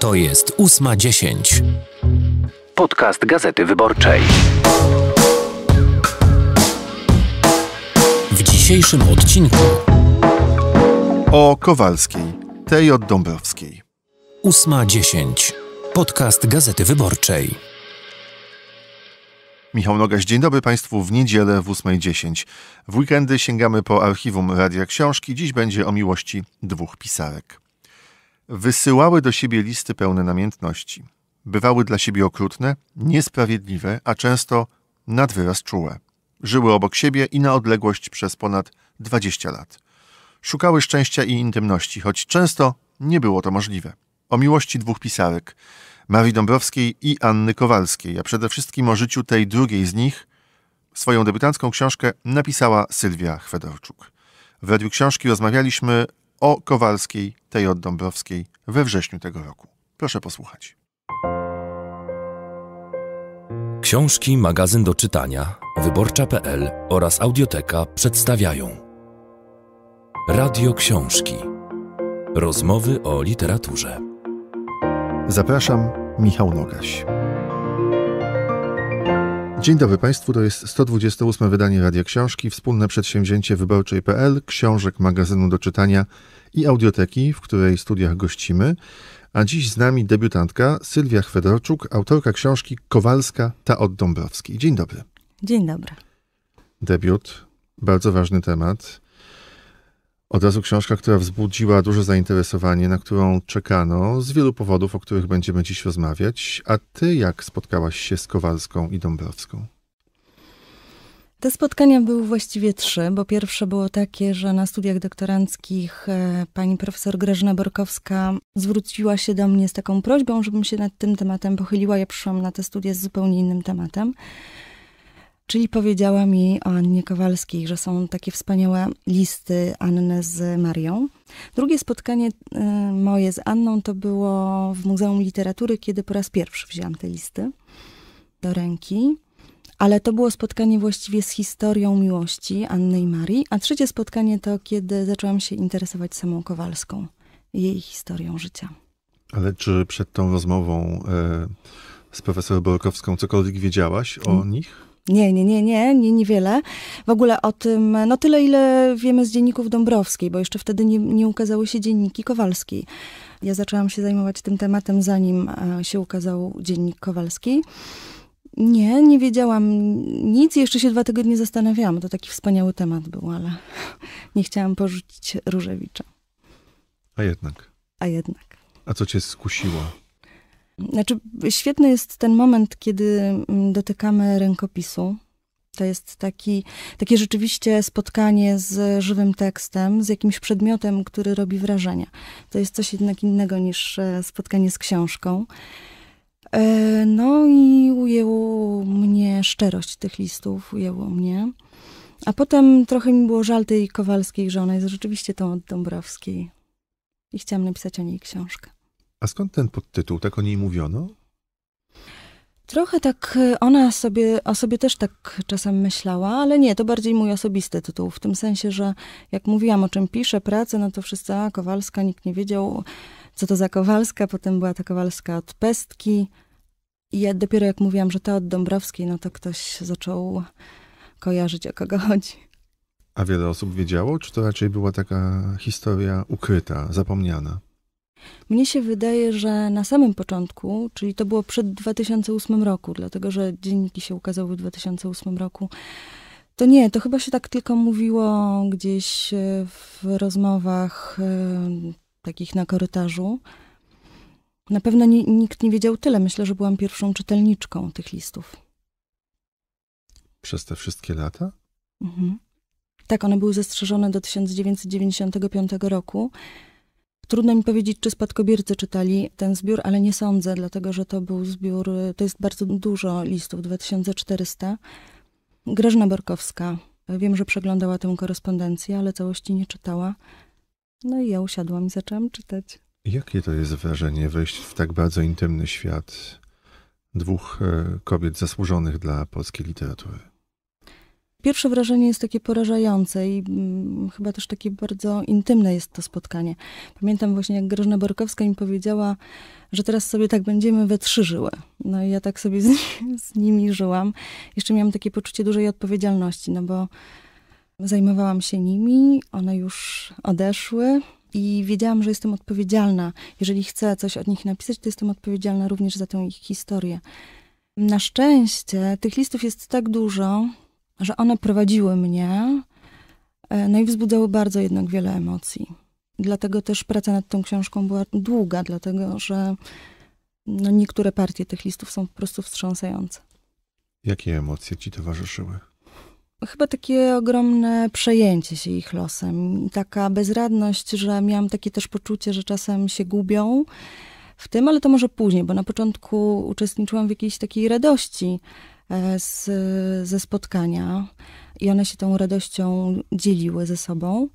To jest 8.10. Podcast Gazety Wyborczej. W dzisiejszym odcinku o Kowalskiej, tej od Dąbrowskiej. 8.10. Podcast Gazety Wyborczej. Michał Nogaś, dzień dobry Państwu w niedzielę w 8.10. W weekendy sięgamy po archiwum Radia Książki. Dziś będzie o miłości dwóch pisarek wysyłały do siebie listy pełne namiętności. Bywały dla siebie okrutne, niesprawiedliwe, a często nad wyraz czułe. Żyły obok siebie i na odległość przez ponad 20 lat. Szukały szczęścia i intymności, choć często nie było to możliwe. O miłości dwóch pisarek, Marii Dąbrowskiej i Anny Kowalskiej, a przede wszystkim o życiu tej drugiej z nich, swoją debiutancką książkę napisała Sylwia Chwedorczuk. W radiu książki rozmawialiśmy o Kowalskiej tej od Dąbrowskiej we wrześniu tego roku. Proszę posłuchać. Książki, magazyn do czytania, wyborcza.pl oraz audioteka przedstawiają Radio Książki. Rozmowy o literaturze. Zapraszam, Michał Nogaś. Dzień dobry Państwu, to jest 128 wydanie Radia Książki, wspólne przedsięwzięcie wyborczej.pl, książek magazynu do czytania i audioteki, w której studiach gościmy. A dziś z nami debiutantka Sylwia Chwedorczuk, autorka książki Kowalska ta od Dąbrowskiej. Dzień dobry. Dzień dobry. Debiut, bardzo ważny temat. Od razu książka, która wzbudziła duże zainteresowanie, na którą czekano z wielu powodów, o których będziemy dziś rozmawiać. A ty jak spotkałaś się z Kowalską i Dąbrowską? Te spotkania były właściwie trzy, bo pierwsze było takie, że na studiach doktoranckich e, pani profesor Grażyna Borkowska zwróciła się do mnie z taką prośbą, żebym się nad tym tematem pochyliła. Ja przyszłam na te studia z zupełnie innym tematem. Czyli powiedziała mi o Annie Kowalskiej, że są takie wspaniałe listy Anny z Marią. Drugie spotkanie y, moje z Anną to było w Muzeum Literatury, kiedy po raz pierwszy wzięłam te listy do ręki. Ale to było spotkanie właściwie z historią miłości Anny i Marii. A trzecie spotkanie to, kiedy zaczęłam się interesować samą Kowalską, jej historią życia. Ale czy przed tą rozmową e, z profesorem Borkowską cokolwiek wiedziałaś o mm. nich? Nie, nie, nie, nie, nie, niewiele. W ogóle o tym, no tyle, ile wiemy z dzienników Dąbrowskiej, bo jeszcze wtedy nie, nie ukazały się dzienniki Kowalskiej. Ja zaczęłam się zajmować tym tematem, zanim e, się ukazał dziennik Kowalski. Nie, nie wiedziałam nic. Jeszcze się dwa tygodnie zastanawiałam. To taki wspaniały temat był, ale nie chciałam porzucić Różewicza. A jednak. A jednak. A co cię skusiło? Znaczy, świetny jest ten moment, kiedy mm, dotykamy rękopisu. To jest taki, takie rzeczywiście spotkanie z żywym tekstem, z jakimś przedmiotem, który robi wrażenie. To jest coś jednak innego niż e, spotkanie z książką. E, no i ujęło mnie szczerość tych listów, ujęło mnie. A potem trochę mi było żal tej Kowalskiej, że ona jest rzeczywiście tą od Dąbrowskiej. I chciałam napisać o niej książkę. A skąd ten podtytuł? Tak o niej mówiono? Trochę tak y, ona sobie, o sobie też tak czasem myślała, ale nie, to bardziej mój osobisty tytuł. W tym sensie, że jak mówiłam, o czym piszę, pracę, no to wszyscy, a Kowalska, nikt nie wiedział, co to za Kowalska. Potem była ta Kowalska od Pestki. I ja dopiero jak mówiłam, że ta od Dąbrowskiej, no to ktoś zaczął kojarzyć, o kogo chodzi. A wiele osób wiedziało, czy to raczej była taka historia ukryta, zapomniana? Mnie się wydaje, że na samym początku, czyli to było przed 2008 roku, dlatego że dzienniki się ukazały w 2008 roku, to nie, to chyba się tak tylko mówiło gdzieś e, w rozmowach e, takich na korytarzu. Na pewno nie, nikt nie wiedział tyle. Myślę, że byłam pierwszą czytelniczką tych listów. Przez te wszystkie lata? Mhm. Tak, one były zastrzeżone do 1995 roku. Trudno mi powiedzieć, czy spadkobiercy czytali ten zbiór, ale nie sądzę, dlatego że to był zbiór, to jest bardzo dużo listów, 2400. Grażyna Borkowska, wiem, że przeglądała tę korespondencję, ale całości nie czytała. No i ja usiadłam i zaczęłam czytać. Jakie to jest wrażenie wejść w tak bardzo intymny świat dwóch e, kobiet zasłużonych dla polskiej literatury? Pierwsze wrażenie jest takie porażające i mm, chyba też takie bardzo intymne jest to spotkanie. Pamiętam właśnie, jak Grażyna Borkowska mi powiedziała, że teraz sobie tak będziemy we trzy żyły. No i ja tak sobie z, z nimi żyłam. Jeszcze miałam takie poczucie dużej odpowiedzialności, no bo zajmowałam się nimi, one już odeszły, i wiedziałam, że jestem odpowiedzialna. Jeżeli chcę coś od nich napisać, to jestem odpowiedzialna również za tę ich historię. Na szczęście tych listów jest tak dużo, że one prowadziły mnie, e, no i wzbudzały bardzo jednak wiele emocji. Dlatego też praca nad tą książką była długa, dlatego że no niektóre partie tych listów są po prostu wstrząsające. Jakie emocje ci towarzyszyły? Chyba takie ogromne przejęcie się ich losem, taka bezradność, że miałam takie też poczucie, że czasem się gubią w tym, ale to może później, bo na początku uczestniczyłam w jakiejś takiej radości E, z, ze spotkania i one się tą radością dzieliły ze sobą.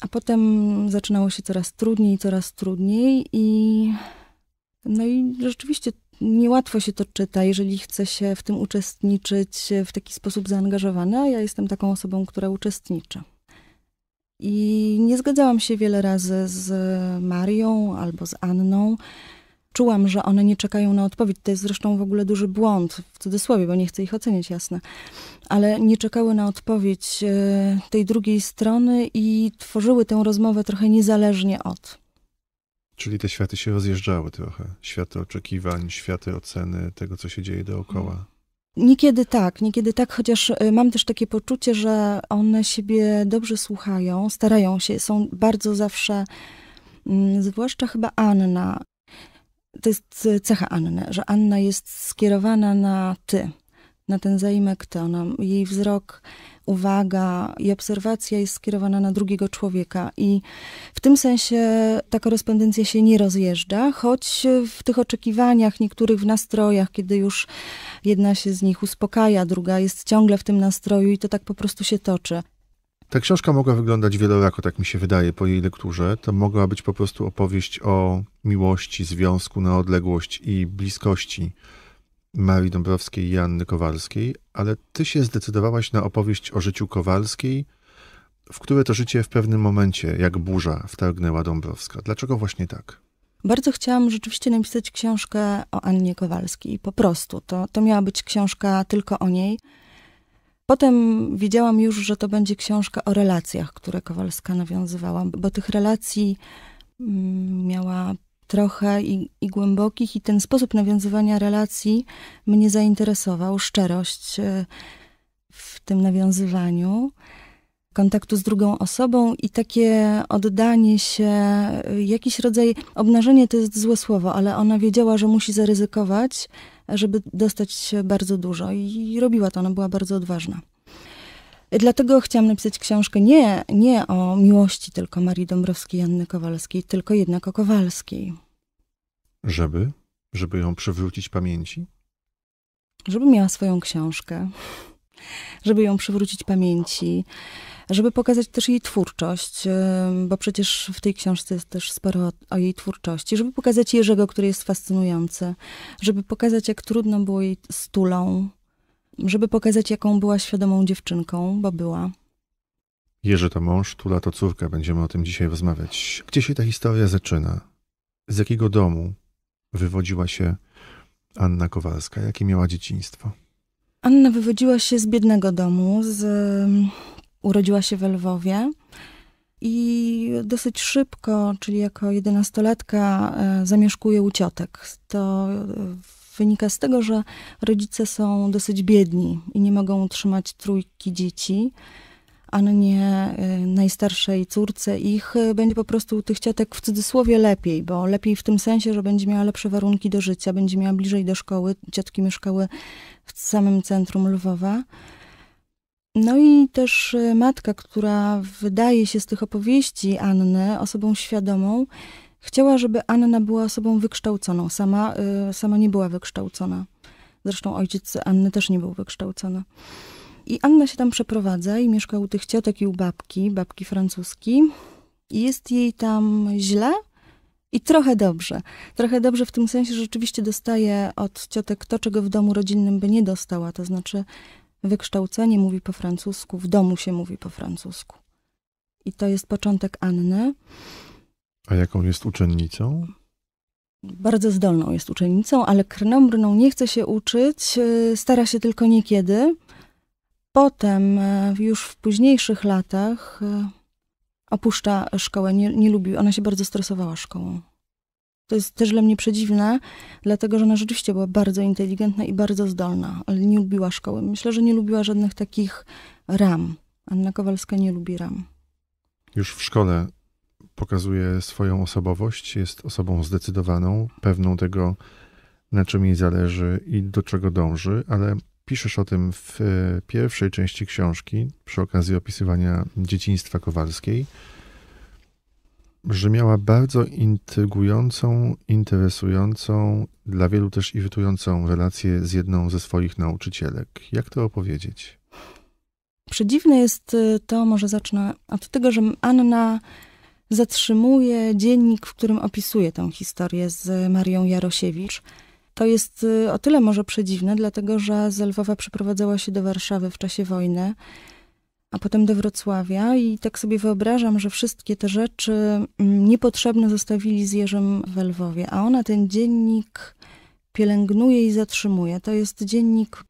A potem zaczynało się coraz trudniej, coraz trudniej i no i rzeczywiście niełatwo się to czyta, jeżeli chce się w tym uczestniczyć w taki sposób zaangażowany, a ja jestem taką osobą, która uczestniczy. I nie zgadzałam się wiele razy z Marią albo z Anną, czułam, że one nie czekają na odpowiedź. To jest zresztą w ogóle duży błąd, w cudzysłowie, bo nie chcę ich oceniać, jasne. Ale nie czekały na odpowiedź e, tej drugiej strony i tworzyły tę rozmowę trochę niezależnie od. Czyli te światy się rozjeżdżały trochę. Światy oczekiwań, światy oceny tego, co się dzieje dookoła. Mm. Niekiedy tak, niekiedy tak, chociaż e, mam też takie poczucie, że one siebie dobrze słuchają, starają się, są bardzo zawsze, mm, zwłaszcza chyba Anna, to jest cecha Anny, że Anna jest skierowana na ty, na ten zaimek ty. Ona, jej wzrok, uwaga i obserwacja jest skierowana na drugiego człowieka. I w tym sensie ta korespondencja się nie rozjeżdża, choć w tych oczekiwaniach, niektórych w nastrojach, kiedy już jedna się z nich uspokaja, druga jest ciągle w tym nastroju i to tak po prostu się toczy. Ta książka mogła wyglądać wielorako, tak mi się wydaje, po jej lekturze. To mogła być po prostu opowieść o miłości, związku na odległość i bliskości Marii Dąbrowskiej i Janny Kowalskiej, ale ty się zdecydowałaś na opowieść o życiu Kowalskiej, w które to życie w pewnym momencie, jak burza, wtargnęła Dąbrowska. Dlaczego właśnie tak? Bardzo chciałam rzeczywiście napisać książkę o Annie Kowalskiej, po prostu. To, to miała być książka tylko o niej. Potem wiedziałam już, że to będzie książka o relacjach, które Kowalska nawiązywała, bo tych relacji mm, miała trochę i, i, głębokich, i ten sposób nawiązywania relacji mnie zainteresował. Szczerość e, w tym nawiązywaniu, kontaktu z drugą osobą i takie oddanie się, e, jakiś rodzaj obnażenie to jest złe słowo, ale ona wiedziała, że musi zaryzykować żeby dostać bardzo dużo i robiła to, ona była bardzo odważna. Dlatego chciałam napisać książkę nie, nie o miłości tylko Marii Dąbrowskiej i Anny Kowalskiej, tylko jednak o Kowalskiej. Żeby? Żeby ją przywrócić pamięci? Żeby miała swoją książkę żeby ją przywrócić pamięci, żeby pokazać też jej twórczość, bo przecież w tej książce jest też sporo o, jej twórczości, żeby pokazać Jerzego, który jest fascynujący, żeby pokazać, jak trudno było jej z Tulą, żeby pokazać, jaką była świadomą dziewczynką, bo była. Jerzy to mąż, Tula to córka. Będziemy o tym dzisiaj rozmawiać. Gdzie się ta historia zaczyna? Z jakiego domu wywodziła się Anna Kowalska? Jakie miała dzieciństwo? Anna wywodziła się z biednego domu, z, urodziła się we Lwowie i dosyć szybko, czyli jako jedenastolatka, e, zamieszkuje u ciotek. To e, wynika z tego, że rodzice są dosyć biedni i nie mogą utrzymać trójki dzieci. Annie, e, najstarszej córce ich, będzie po prostu tych ciotek w cudzysłowie lepiej, bo lepiej w tym sensie, że będzie miała lepsze warunki do życia, będzie miała bliżej do szkoły. Ciotki mieszkały w samym centrum Lwowa. No i też e, matka, która wydaje się z tych opowieści Anny osobą świadomą, chciała, żeby Anna była osobą wykształconą. Sama, e, sama nie była wykształcona. Zresztą ojciec Anny też nie był wykształcony. I Anna się tam przeprowadza i mieszka u tych ciotek i u babki, babki francuskiej. jest jej tam źle, i trochę dobrze. Trochę dobrze w tym sensie, że rzeczywiście dostaje od ciotek to, czego w domu rodzinnym by nie dostała, to znaczy wykształcenie mówi po francusku, w domu się mówi po francusku. I to jest początek Anny. A jaką jest uczennicą? Bardzo zdolną jest uczennicą, ale krnąbrną nie chce się uczyć, y, stara się tylko niekiedy. Potem, y, już w późniejszych latach, y, opuszcza szkołę, nie, nie lubi, ona się bardzo stresowała szkołą. To jest też dla mnie przedziwne, dlatego że ona rzeczywiście była bardzo inteligentna i bardzo zdolna, ale nie lubiła szkoły. Myślę, że nie lubiła żadnych takich ram. Anna Kowalska nie lubi ram. Już w szkole pokazuje swoją osobowość, jest osobą zdecydowaną, pewną tego, na czym jej zależy i do czego dąży, ale Piszesz o tym w e, pierwszej części książki, przy okazji opisywania dzieciństwa Kowalskiej, że miała bardzo intrygującą, interesującą, dla wielu też irytującą relację z jedną ze swoich nauczycielek. Jak to opowiedzieć? Przedziwne jest e, to, może zacznę od tego, że Anna zatrzymuje dziennik, w którym opisuje tę historię z Marią Jarosiewicz to jest y, o tyle może przedziwne, dlatego że z Lwowa przeprowadzała się do Warszawy w czasie wojny, a potem do Wrocławia i tak sobie wyobrażam, że wszystkie te rzeczy mm, niepotrzebne zostawili z Jerzym w Lwowie, a ona ten dziennik pielęgnuje i zatrzymuje. To jest dziennik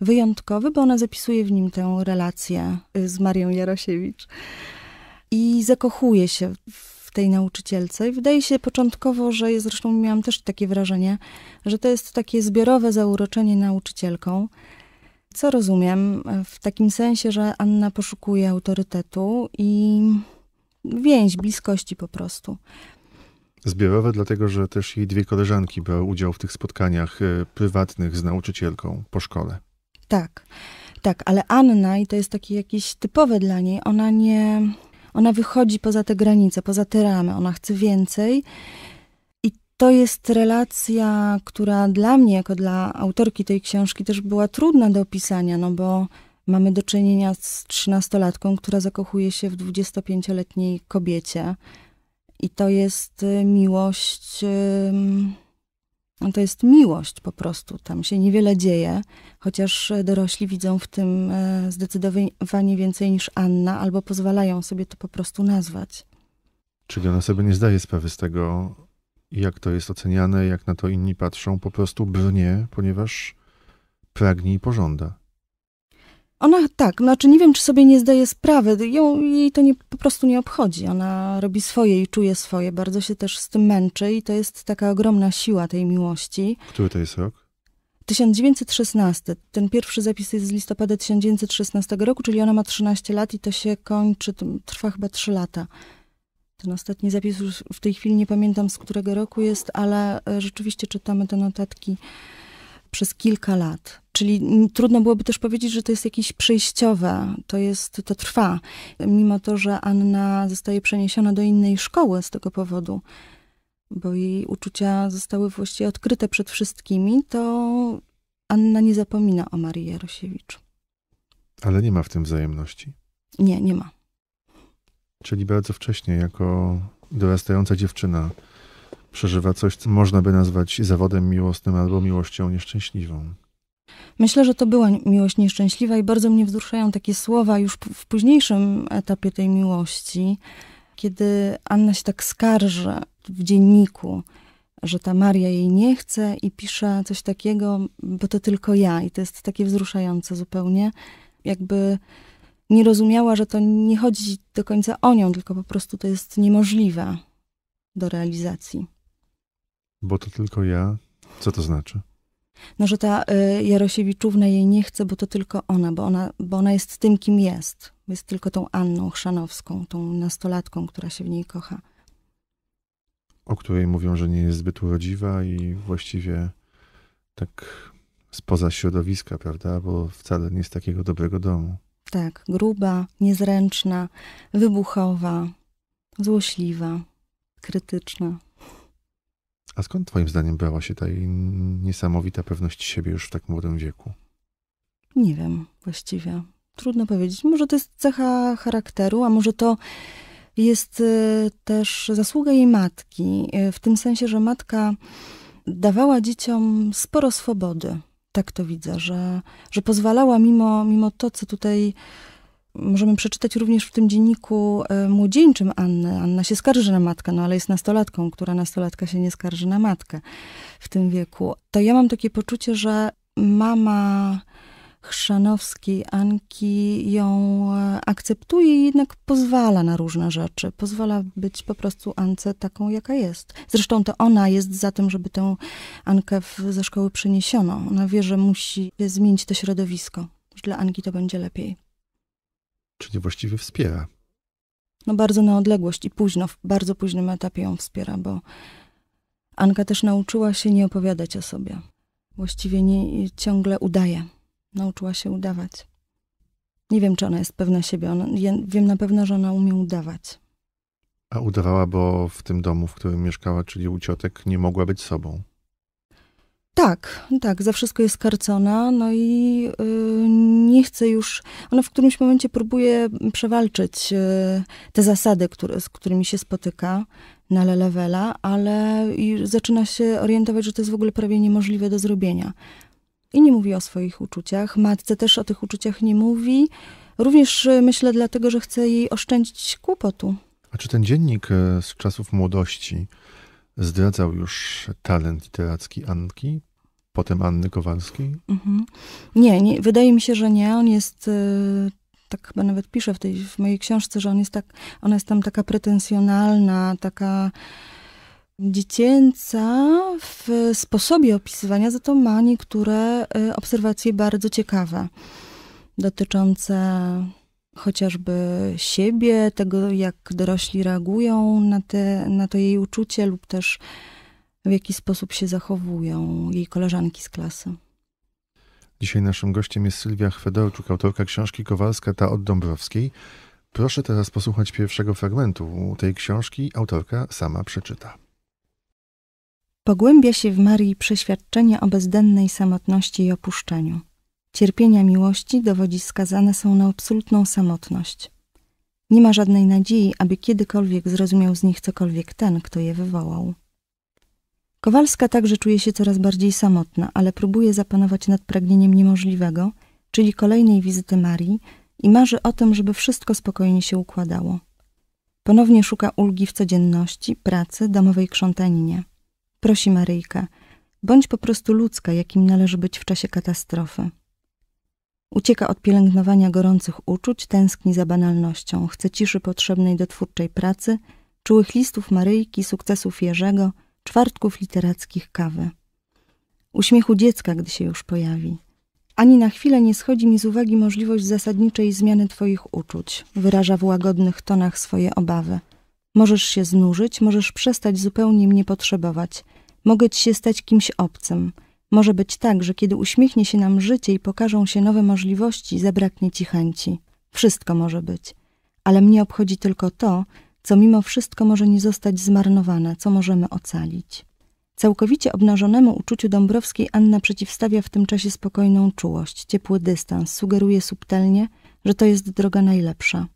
wyjątkowy, bo ona zapisuje w nim tę relację y, z Marią Jarosiewicz i zakochuje się w tej nauczycielce. I wydaje się początkowo, że zresztą miałam też takie wrażenie, że to jest takie zbiorowe zauroczenie nauczycielką. Co rozumiem? W takim sensie, że Anna poszukuje autorytetu i więź, bliskości po prostu. Zbiorowe, dlatego że też jej dwie koleżanki brały udział w tych spotkaniach e, prywatnych z nauczycielką po szkole. Tak, tak, ale Anna, i to jest takie jakieś typowe dla niej, ona nie ona wychodzi poza te granice, poza te ramy, ona chce więcej. I to jest relacja, która dla mnie, jako dla autorki tej książki, też była trudna do opisania, no bo mamy do czynienia z trzynastolatką, która zakochuje się w 25-letniej kobiecie. I to jest y, miłość. Yy no to jest miłość po prostu. Tam się niewiele dzieje, chociaż e, dorośli widzą w tym e, zdecydowanie więcej niż Anna, albo pozwalają sobie to po prostu nazwać. Czyli ona sobie nie zdaje sprawy z tego, jak to jest oceniane, jak na to inni patrzą, po prostu brnie, ponieważ pragnie i pożąda. Ona tak, znaczy nie wiem, czy sobie nie zdaje sprawy, Ją, jej to nie, po prostu nie obchodzi. Ona robi swoje i czuje swoje, bardzo się też z tym męczy i to jest taka ogromna siła tej miłości. Który to jest rok? 1916. Ten pierwszy zapis jest z listopada 1916 roku, czyli ona ma 13 lat i to się kończy, trwa chyba 3 lata. Ten ostatni zapis już w tej chwili nie pamiętam z którego roku jest, ale e, rzeczywiście czytamy te notatki przez kilka lat. Czyli trudno byłoby też powiedzieć, że to jest jakieś przejściowe, to jest, to trwa. Mimo to, że Anna zostaje przeniesiona do innej szkoły z tego powodu, bo jej uczucia zostały właściwie odkryte przed wszystkimi, to Anna nie zapomina o Marii Jarosiewicz. Ale nie ma w tym wzajemności? Nie, nie ma. Czyli bardzo wcześnie, jako dorastająca dziewczyna, przeżywa coś, co można by nazwać zawodem miłosnym albo miłością nieszczęśliwą. Myślę, że to była miłość nieszczęśliwa i bardzo mnie wzruszają takie słowa już w późniejszym etapie tej miłości, kiedy Anna się tak skarży w dzienniku, że ta Maria jej nie chce i pisze coś takiego, bo to tylko ja. I to jest takie wzruszające zupełnie. Jakby nie rozumiała, że to nie chodzi do końca o nią, tylko po prostu to jest niemożliwe do realizacji. Bo to tylko ja. Co to znaczy? No, że ta y, Jarosiewiczówna jej nie chce, bo to tylko ona, bo ona, bo ona jest tym, kim jest. Jest tylko tą Anną Chrzanowską, tą nastolatką, która się w niej kocha. O której mówią, że nie jest zbyt urodziwa i właściwie tak spoza środowiska, prawda? Bo wcale nie z takiego dobrego domu. Tak, gruba, niezręczna, wybuchowa, złośliwa, krytyczna. A skąd Twoim zdaniem brała się ta niesamowita pewność siebie już w tak młodym wieku? Nie wiem właściwie. Trudno powiedzieć. Może to jest cecha charakteru, a może to jest y, też zasługa jej matki, y, w tym sensie, że matka dawała dzieciom sporo swobody. Tak to widzę, że, że pozwalała mimo, mimo to, co tutaj możemy przeczytać również w tym dzienniku e, młodzieńczym Anny. Anna się skarży na matkę, no ale jest nastolatką, która nastolatka się nie skarży na matkę w tym wieku. To ja mam takie poczucie, że mama Chrzanowskiej Anki ją e, akceptuje i jednak pozwala na różne rzeczy. Pozwala być po prostu Ance taką, jaka jest. Zresztą to ona jest za tym, żeby tę Ankę w, ze szkoły przeniesiono. Ona wie, że musi zmienić to środowisko. Że dla Anki to będzie lepiej czy właściwie wspiera. No bardzo na odległość i późno, w bardzo późnym etapie ją wspiera, bo Anka też nauczyła się nie opowiadać o sobie. Właściwie nie, ciągle udaje. Nauczyła się udawać. Nie wiem, czy ona jest pewna siebie. Ona, ja wiem na pewno, że ona umie udawać. A udawała, bo w tym domu, w którym mieszkała, czyli u ciotek, nie mogła być sobą. Tak, tak, za wszystko jest karcona, no i yy, nie chce już, ona w którymś momencie próbuje przewalczyć e, te zasady, które, z którymi się spotyka na lelewela, ale zaczyna się orientować, że to jest w ogóle prawie niemożliwe do zrobienia. I nie mówi o swoich uczuciach. Matce też o tych uczuciach nie mówi. Również e, myślę dlatego, że chce jej oszczędzić kłopotu. A czy ten dziennik e, z czasów młodości zdradzał już talent literacki Anki? potem Anny Kowalskiej? Mhm. Nie, nie, wydaje mi się, że nie. On jest, e, tak chyba nawet piszę w, tej, w mojej książce, że on jest tak, ona jest tam taka pretensjonalna, taka dziecięca w sposobie opisywania, za to ma niektóre e, obserwacje bardzo ciekawe dotyczące chociażby siebie, tego jak dorośli reagują na, te, na to jej uczucie lub też w jaki sposób się zachowują jej koleżanki z klasy. Dzisiaj naszym gościem jest Sylwia Chwedełczuk, autorka książki Kowalska ta od Dąbrowskiej. Proszę teraz posłuchać pierwszego fragmentu tej książki. Autorka sama przeczyta. Pogłębia się w Marii przeświadczenie o bezdennej samotności i opuszczeniu. Cierpienia miłości dowodzi skazane są na absolutną samotność. Nie ma żadnej nadziei, aby kiedykolwiek zrozumiał z nich cokolwiek ten, kto je wywołał. Kowalska także czuje się coraz bardziej samotna, ale próbuje zapanować nad pragnieniem niemożliwego, czyli kolejnej wizyty Marii i marzy o tym, żeby wszystko spokojnie się układało. Ponownie szuka ulgi w codzienności, pracy, domowej krzątaninie. Prosi Maryjkę, bądź po prostu ludzka, jakim należy być w czasie katastrofy. Ucieka od pielęgnowania gorących uczuć, tęskni za banalnością, chce ciszy potrzebnej do twórczej pracy, czułych listów Maryjki, sukcesów Jerzego – czwartków literackich kawy. Uśmiechu dziecka, gdy się już pojawi. Ani na chwilę nie schodzi mi z uwagi możliwość zasadniczej zmiany Twoich uczuć. Wyraża w łagodnych tonach swoje obawy. Możesz się znużyć, możesz przestać zupełnie mnie potrzebować. Mogę ci się stać kimś obcym. Może być tak, że kiedy uśmiechnie się nam życie i pokażą się nowe możliwości, zabraknie ci chęci. Wszystko może być. Ale mnie obchodzi tylko to, co mimo wszystko może nie zostać zmarnowane, co możemy ocalić. Całkowicie obnażonemu uczuciu Dąbrowskiej Anna przeciwstawia w tym czasie spokojną czułość, ciepły dystans, sugeruje subtelnie, że to jest droga najlepsza.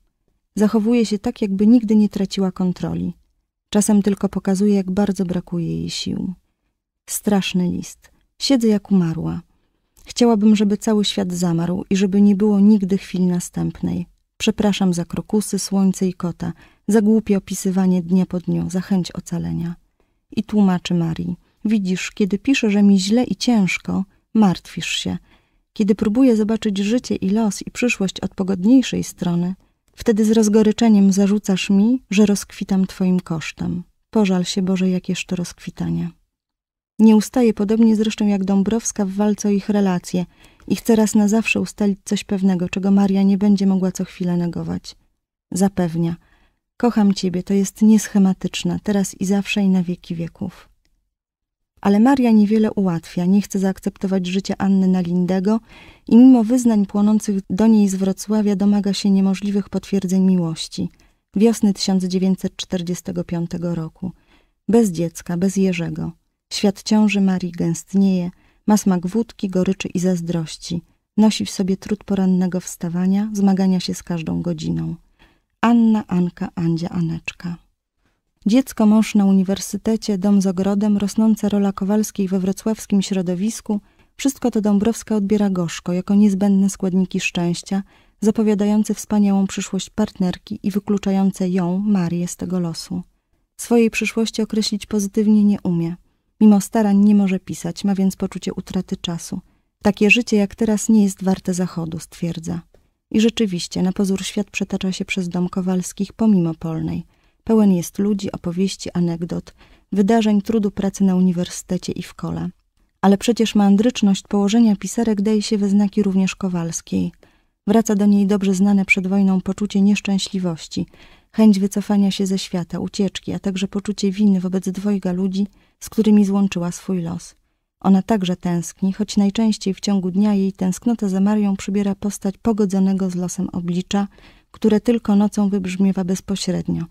Zachowuje się tak, jakby nigdy nie traciła kontroli. Czasem tylko pokazuje, jak bardzo brakuje jej sił. Straszny list. Siedzę jak umarła. Chciałabym, żeby cały świat zamarł i żeby nie było nigdy chwili następnej. Przepraszam za krokusy, słońce i kota – za głupie opisywanie dnia po dniu, za chęć ocalenia. I tłumaczy Marii. Widzisz, kiedy piszę, że mi źle i ciężko, martwisz się. Kiedy próbuję zobaczyć życie i los i przyszłość od pogodniejszej strony, wtedy z rozgoryczeniem zarzucasz mi, że rozkwitam twoim kosztem. Pożal się, Boże, jakież to rozkwitanie. Nie ustaje podobnie zresztą jak Dąbrowska w walce o ich relacje i chce raz na zawsze ustalić coś pewnego, czego Maria nie będzie mogła co chwilę negować. Zapewnia – Kocham Ciebie, to jest nieschematyczne, teraz i zawsze i na wieki wieków. Ale Maria niewiele ułatwia, nie chce zaakceptować życia Anny na Lindego i mimo wyznań płonących do niej z Wrocławia domaga się niemożliwych potwierdzeń miłości. Wiosny 1945 roku. Bez dziecka, bez Jerzego. Świat ciąży Marii gęstnieje, ma smak wódki, goryczy i zazdrości. Nosi w sobie trud porannego wstawania, zmagania się z każdą godziną. Anna, Anka, Andzia, Aneczka. Dziecko, mąż na uniwersytecie, dom z ogrodem, rosnąca rola Kowalskiej we wrocławskim środowisku, wszystko to Dąbrowska odbiera gorzko, jako niezbędne składniki szczęścia, zapowiadające wspaniałą przyszłość partnerki i wykluczające ją, Marię, z tego losu. Swojej przyszłości określić pozytywnie nie umie. Mimo starań nie może pisać, ma więc poczucie utraty czasu. Takie życie jak teraz nie jest warte zachodu, stwierdza. I rzeczywiście, na pozór świat przetacza się przez dom Kowalskich pomimo Polnej. Pełen jest ludzi, opowieści, anegdot, wydarzeń, trudu pracy na uniwersytecie i w kole. Ale przecież mandryczność położenia pisarek daje się we znaki również Kowalskiej. Wraca do niej dobrze znane przed wojną poczucie nieszczęśliwości, chęć wycofania się ze świata, ucieczki, a także poczucie winy wobec dwojga ludzi, z którymi złączyła swój los – ona także tęskni, choć najczęściej w ciągu dnia jej tęsknota za Marią przybiera postać pogodzonego z losem oblicza, które tylko nocą wybrzmiewa bezpośrednio.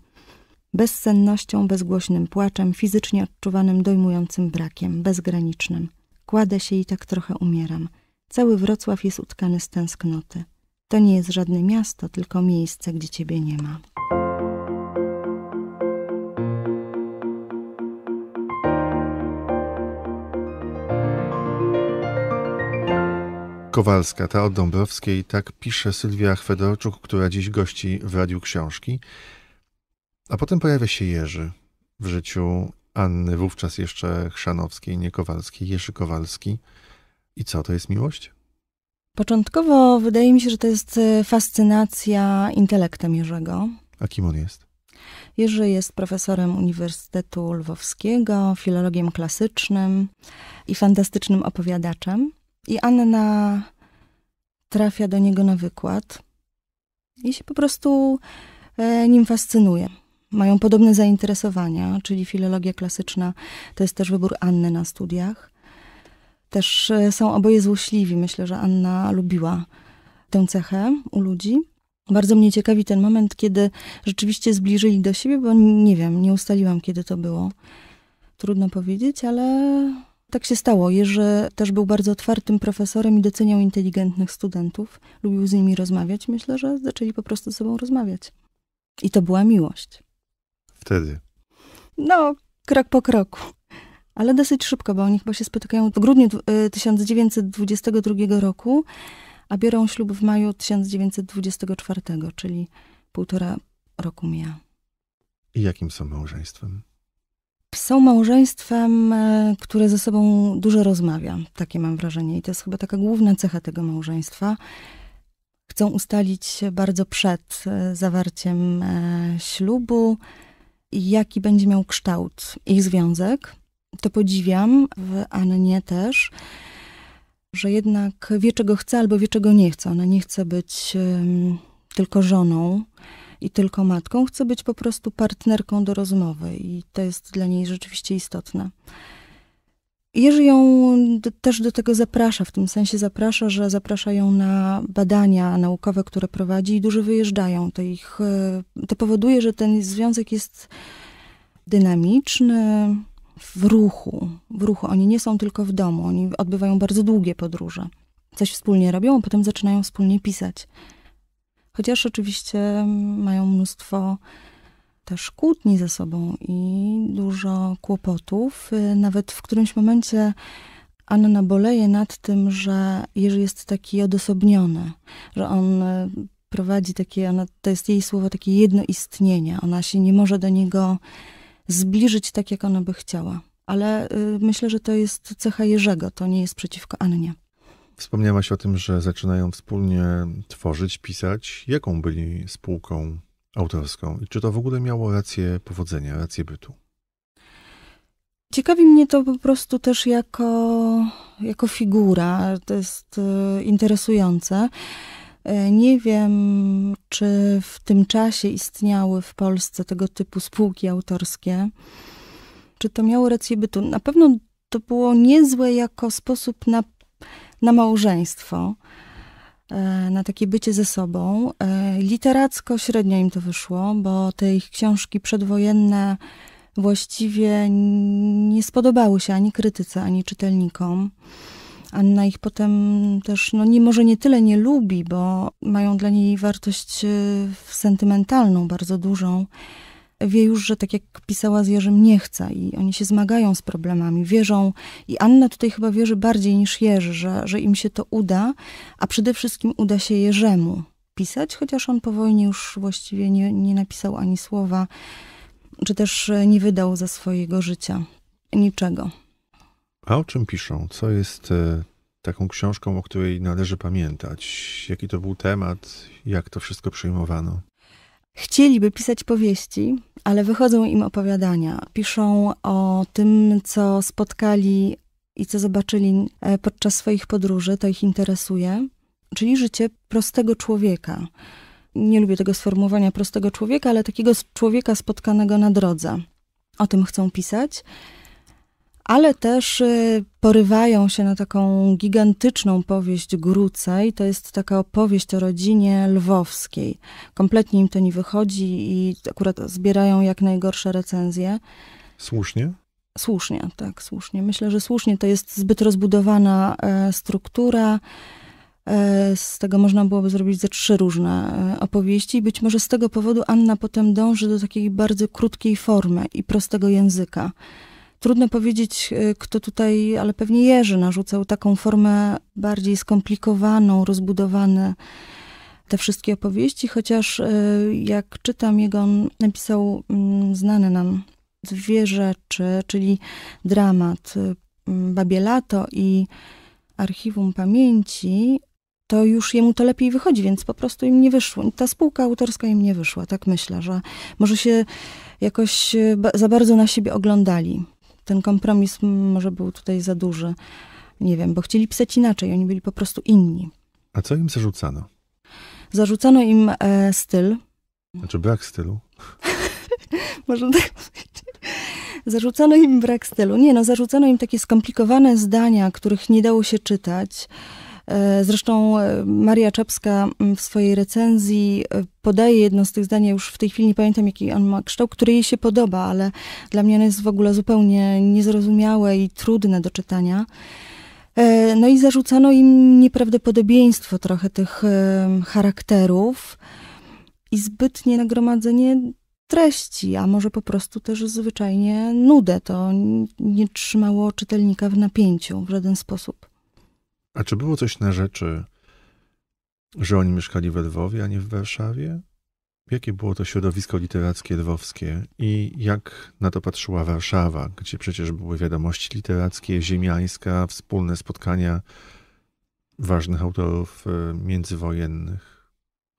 Bezsennością, bezgłośnym płaczem, fizycznie odczuwanym dojmującym brakiem, bezgranicznym. Kładę się i tak trochę umieram. Cały Wrocław jest utkany z tęsknoty. To nie jest żadne miasto, tylko miejsce, gdzie ciebie nie ma. Kowalska, ta od Dąbrowskiej, tak pisze Sylwia Chwedorczuk, która dziś gości w Radiu Książki. A potem pojawia się Jerzy w życiu Anny, wówczas jeszcze Chrzanowskiej, nie Kowalskiej, Jerzy Kowalski. I co, to jest miłość? Początkowo wydaje mi się, że to jest e, fascynacja intelektem Jerzego. A kim on jest? Jerzy jest profesorem Uniwersytetu Lwowskiego, filologiem klasycznym i fantastycznym opowiadaczem. I Anna trafia do niego na wykład i się po prostu e, nim fascynuje. Mają podobne zainteresowania, czyli filologia klasyczna to jest też wybór Anny na studiach. Też e, są oboje złośliwi. Myślę, że Anna lubiła tę cechę u ludzi. Bardzo mnie ciekawi ten moment, kiedy rzeczywiście zbliżyli do siebie, bo nie wiem, nie ustaliłam, kiedy to było. Trudno powiedzieć, ale tak się stało. Jerzy też był bardzo otwartym profesorem i doceniał inteligentnych studentów. Lubił z nimi rozmawiać. Myślę, że zaczęli po prostu ze sobą rozmawiać. I to była miłość. Wtedy? No, krok po kroku. Ale dosyć szybko, bo oni chyba się spotykają w grudniu 1922 y, roku, a biorą ślub w maju 1924, czyli półtora roku mija. I jakim są małżeństwem? są małżeństwem, e, które ze sobą dużo rozmawia. Takie mam wrażenie. I to jest chyba taka główna cecha tego małżeństwa. Chcą ustalić się bardzo przed e, zawarciem e, ślubu, jaki będzie miał kształt ich związek. To podziwiam w Annie też, że jednak wie, czego chce albo wie, czego nie chce. Ona nie chce być tylko żoną i tylko matką, chce być po prostu partnerką do rozmowy i to jest dla niej rzeczywiście istotne. Jerzy ją też do tego zaprasza, w tym sensie zaprasza, że zaprasza ją na badania naukowe, które prowadzi i dużo wyjeżdżają. To, ich, e, to powoduje, że ten związek jest dynamiczny, w ruchu. W ruchu. Oni nie są tylko w domu, oni odbywają bardzo długie podróże. Coś wspólnie robią, a potem zaczynają wspólnie pisać. Chociaż oczywiście mają mnóstwo też kłótni ze sobą i dużo kłopotów. Y, nawet w którymś momencie Anna boleje nad tym, że Jerzy jest taki odosobniony, że on y, prowadzi takie, ona, to jest jej słowo, takie jednoistnienie. Ona się nie może do niego zbliżyć tak, jak ona by chciała. Ale y, myślę, że to jest cecha Jerzego, to nie jest przeciwko Annie. Wspomniałaś o tym, że zaczynają wspólnie tworzyć, pisać. Jaką byli spółką autorską i czy to w ogóle miało rację powodzenia, rację bytu? Ciekawi mnie to po prostu też jako, jako figura. To jest y, interesujące. Y, nie wiem, czy w tym czasie istniały w Polsce tego typu spółki autorskie. Czy to miało rację bytu? Na pewno to było niezłe jako sposób na na małżeństwo, e, na takie bycie ze sobą. E, literacko średnio im to wyszło, bo te ich książki przedwojenne właściwie nie spodobały się ani krytyce, ani czytelnikom. Anna ich potem też, no nie, może nie tyle nie lubi, bo mają dla niej wartość e, sentymentalną bardzo dużą, wie już, że tak jak pisała z Jerzym, nie chce i oni się zmagają z problemami, wierzą i Anna tutaj chyba wierzy bardziej niż Jerzy, że, że im się to uda, a przede wszystkim uda się Jerzemu pisać, chociaż on po wojnie już właściwie nie, nie napisał ani słowa, czy też e, nie wydał ze swojego życia niczego. A o czym piszą? Co jest e, taką książką, o której należy pamiętać? Jaki to był temat? Jak to wszystko przyjmowano? Chcieliby pisać powieści, ale wychodzą im opowiadania. Piszą o tym, co spotkali i co zobaczyli e, podczas swoich podróży, to ich interesuje, czyli życie prostego człowieka. Nie lubię tego sformułowania prostego człowieka, ale takiego człowieka spotkanego na drodze. O tym chcą pisać ale też y, porywają się na taką gigantyczną powieść i To jest taka opowieść o rodzinie lwowskiej. Kompletnie im to nie wychodzi i akurat zbierają jak najgorsze recenzje. Słusznie? Słusznie, tak, słusznie. Myślę, że słusznie. To jest zbyt rozbudowana e, struktura. E, z tego można byłoby zrobić ze trzy różne e, opowieści. Być może z tego powodu Anna potem dąży do takiej bardzo krótkiej formy i prostego języka. Trudno powiedzieć, e, kto tutaj, ale pewnie Jerzy narzucał taką formę bardziej skomplikowaną, rozbudowane te wszystkie opowieści, chociaż e, jak czytam jego, on napisał mm, znane nam dwie rzeczy, czyli dramat e, Babielato i Archiwum Pamięci, to już jemu to lepiej wychodzi, więc po prostu im nie wyszło. Ta spółka autorska im nie wyszła, tak myślę, że może się jakoś za bardzo na siebie oglądali ten kompromis może był tutaj za duży. Nie wiem, bo chcieli pisać inaczej, oni byli po prostu inni. A co im zarzucano? Zarzucano im e, styl. Znaczy brak stylu? Można tak powiedzieć. Zarzucano im brak stylu. Nie, no zarzucano im takie skomplikowane zdania, których nie dało się czytać. E, zresztą e, Maria Czapska mm, w swojej recenzji e, podaje jedno z tych zdania, już w tej chwili nie pamiętam jaki on ma kształt, który jej się podoba, ale dla mnie ono jest w ogóle zupełnie niezrozumiałe i trudne do czytania. No i zarzucano im nieprawdopodobieństwo trochę tych charakterów i zbytnie nagromadzenie treści, a może po prostu też zwyczajnie nudę. To nie trzymało czytelnika w napięciu w żaden sposób. A czy było coś na rzeczy, że oni mieszkali we Lwowie, a nie w Warszawie? Jakie było to środowisko literackie lwowskie i jak na to patrzyła Warszawa, gdzie przecież były wiadomości literackie, ziemiańska, wspólne spotkania ważnych autorów e, międzywojennych?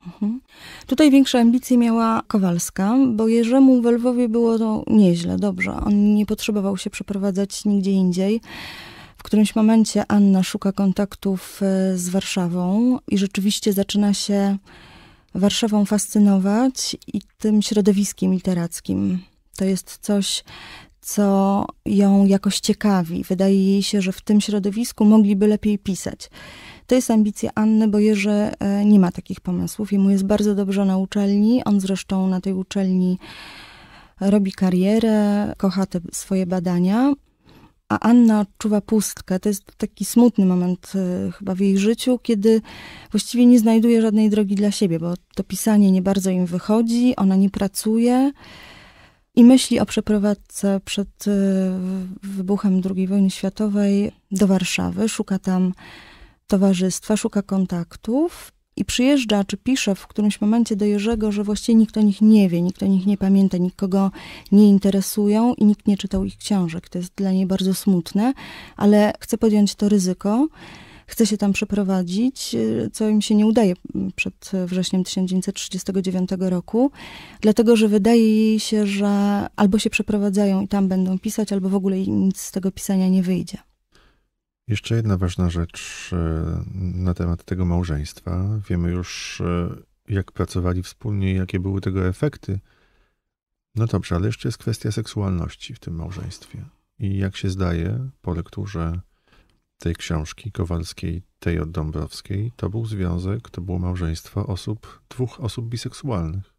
Mhm. Tutaj większe ambicje miała Kowalska, bo Jerzemu we Lwowie było to nieźle, dobrze. On nie potrzebował się przeprowadzać nigdzie indziej. W którymś momencie Anna szuka kontaktów e, z Warszawą i rzeczywiście zaczyna się Warszawą fascynować i tym środowiskiem literackim. To jest coś, co ją jakoś ciekawi. Wydaje jej się, że w tym środowisku mogliby lepiej pisać. To jest ambicja Anny, bo Jerzy e, nie ma takich pomysłów. Jemu jest bardzo dobrze na uczelni. On zresztą na tej uczelni robi karierę, kocha te swoje badania a Anna odczuwa pustkę. To jest taki smutny moment e, chyba w jej życiu, kiedy właściwie nie znajduje żadnej drogi dla siebie, bo to pisanie nie bardzo im wychodzi, ona nie pracuje i myśli o przeprowadzce przed e, wybuchem II wojny światowej do Warszawy. Szuka tam towarzystwa, szuka kontaktów i przyjeżdża czy pisze w którymś momencie do Jerzego, że właściwie nikt o nich nie wie, nikt o nich nie pamięta, nikogo nie interesują i nikt nie czytał ich książek. To jest dla niej bardzo smutne, ale chce podjąć to ryzyko. Chce się tam przeprowadzić, co im się nie udaje przed wrześniem 1939 roku, dlatego że wydaje jej się, że albo się przeprowadzają i tam będą pisać, albo w ogóle nic z tego pisania nie wyjdzie. Jeszcze jedna ważna rzecz e, na temat tego małżeństwa. Wiemy już, e, jak pracowali wspólnie i jakie były tego efekty. No dobrze, ale jeszcze jest kwestia seksualności w tym małżeństwie. I jak się zdaje, po lekturze tej książki Kowalskiej, tej od Dąbrowskiej, to był związek, to było małżeństwo osób, dwóch osób biseksualnych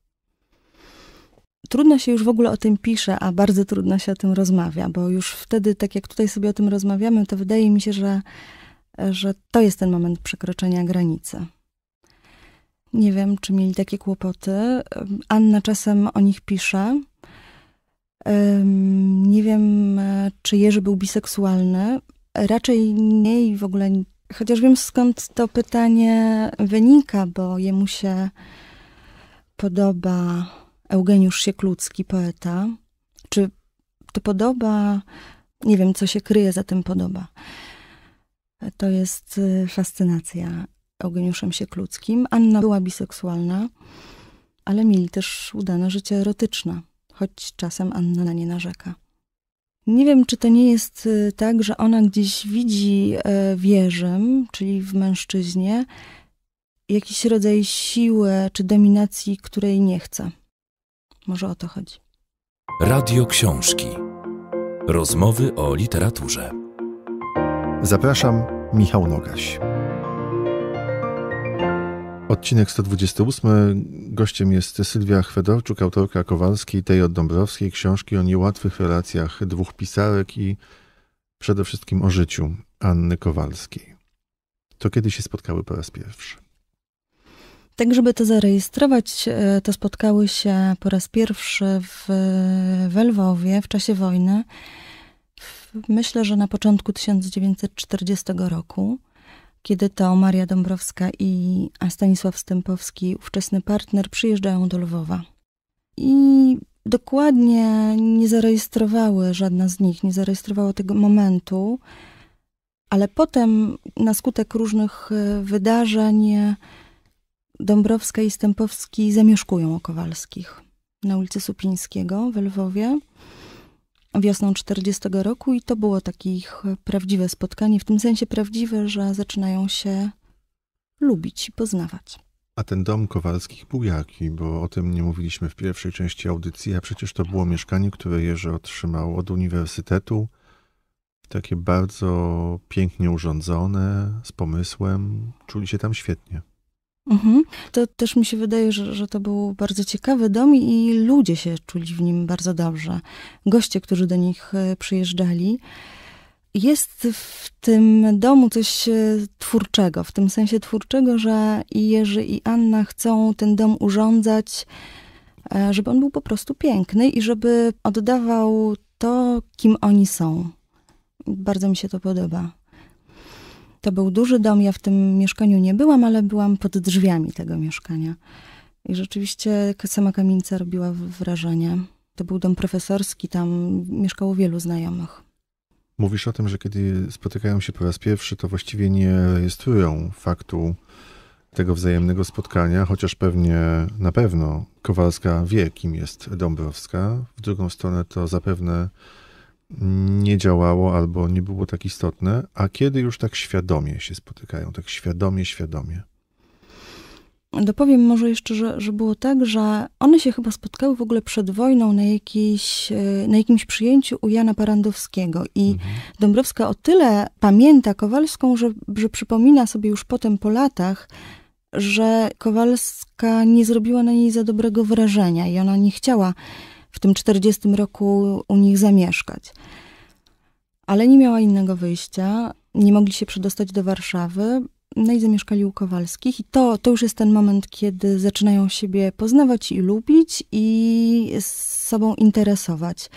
trudno się już w ogóle o tym pisze, a bardzo trudno się o tym rozmawia, bo już wtedy, tak jak tutaj sobie o tym rozmawiamy, to wydaje mi się, że, że to jest ten moment przekroczenia granicy. Nie wiem, czy mieli takie kłopoty. Anna czasem o nich pisze. Nie wiem, czy Jerzy był biseksualny. Raczej nie i w ogóle, chociaż wiem skąd to pytanie wynika, bo jemu się podoba Eugeniusz Siekludzki, poeta. Czy to podoba? Nie wiem, co się kryje za tym podoba. To jest y, fascynacja Eugeniuszem Siekludzkim. Anna była biseksualna, ale mieli też udane życie erotyczne, choć czasem Anna na nie narzeka. Nie wiem, czy to nie jest y, tak, że ona gdzieś widzi e, w Jerzym, czyli w mężczyźnie, jakiś rodzaj siły czy dominacji, której nie chce. Może o to chodzi. Radio Książki. Rozmowy o literaturze. Zapraszam, Michał Nogaś. Odcinek 128. Gościem jest Sylwia Chwedorczuk, autorka Kowalskiej, tej od Dąbrowskiej, książki o niełatwych relacjach dwóch pisarek i przede wszystkim o życiu Anny Kowalskiej. To kiedy się spotkały po raz pierwszy? Tak, żeby to zarejestrować, e, to spotkały się po raz pierwszy w, w Lwowie w czasie wojny. Myślę, że na początku 1940 roku, kiedy to Maria Dąbrowska i Stanisław Stępowski, ówczesny partner, przyjeżdżają do Lwowa. I dokładnie nie zarejestrowały żadna z nich, nie zarejestrowało tego momentu, ale potem na skutek różnych e, wydarzeń Dąbrowska i Stępowski zamieszkują o Kowalskich na ulicy Supińskiego w Lwowie wiosną 40 roku i to było takie ich prawdziwe spotkanie, w tym sensie prawdziwe, że zaczynają się lubić i poznawać. A ten dom Kowalskich był jaki? Bo o tym nie mówiliśmy w pierwszej części audycji, a przecież to było mieszkanie, które Jerzy otrzymał od uniwersytetu. Takie bardzo pięknie urządzone, z pomysłem. Czuli się tam świetnie. Mhm. To też mi się wydaje, że, że to był bardzo ciekawy dom i ludzie się czuli w nim bardzo dobrze. Goście, którzy do nich e, przyjeżdżali. Jest w tym domu coś e, twórczego, w tym sensie twórczego, że i Jerzy i Anna chcą ten dom urządzać, e, żeby on był po prostu piękny i żeby oddawał to, kim oni są. Bardzo mi się to podoba. To był duży dom, ja w tym mieszkaniu nie byłam, ale byłam pod drzwiami tego mieszkania. I rzeczywiście sama kamienica robiła wrażenie. To był dom profesorski, tam mieszkało wielu znajomych. Mówisz o tym, że kiedy spotykają się po raz pierwszy, to właściwie nie rejestrują faktu tego wzajemnego spotkania, chociaż pewnie na pewno Kowalska wie, kim jest Dąbrowska. W drugą stronę to zapewne nie działało albo nie było tak istotne, a kiedy już tak świadomie się spotykają, tak świadomie, świadomie. Dopowiem może jeszcze, że, że było tak, że one się chyba spotkały w ogóle przed wojną na, jakiś, e, na jakimś przyjęciu u Jana Parandowskiego. I mhm. Dąbrowska o tyle pamięta Kowalską, że, że przypomina sobie już potem po latach, że Kowalska nie zrobiła na niej za dobrego wrażenia i ona nie chciała w tym 40 roku u nich zamieszkać. Ale nie miała innego wyjścia, nie mogli się przedostać do Warszawy, no i zamieszkali u Kowalskich. I to, to już jest ten moment, kiedy zaczynają siebie poznawać i lubić i z sobą interesować.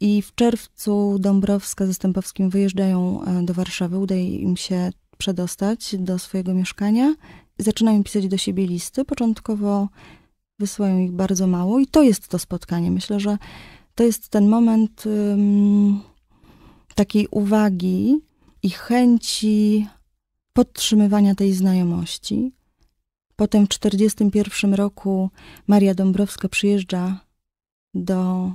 I w czerwcu Dąbrowska ze Stępowskim wyjeżdżają e, do Warszawy. Udaje im się przedostać do swojego mieszkania. Zaczynają pisać do siebie listy, początkowo wysyłają ich bardzo mało i to jest to spotkanie. Myślę, że to jest ten moment um, takiej uwagi i chęci podtrzymywania tej znajomości. Potem w 1941 roku Maria Dąbrowska przyjeżdża do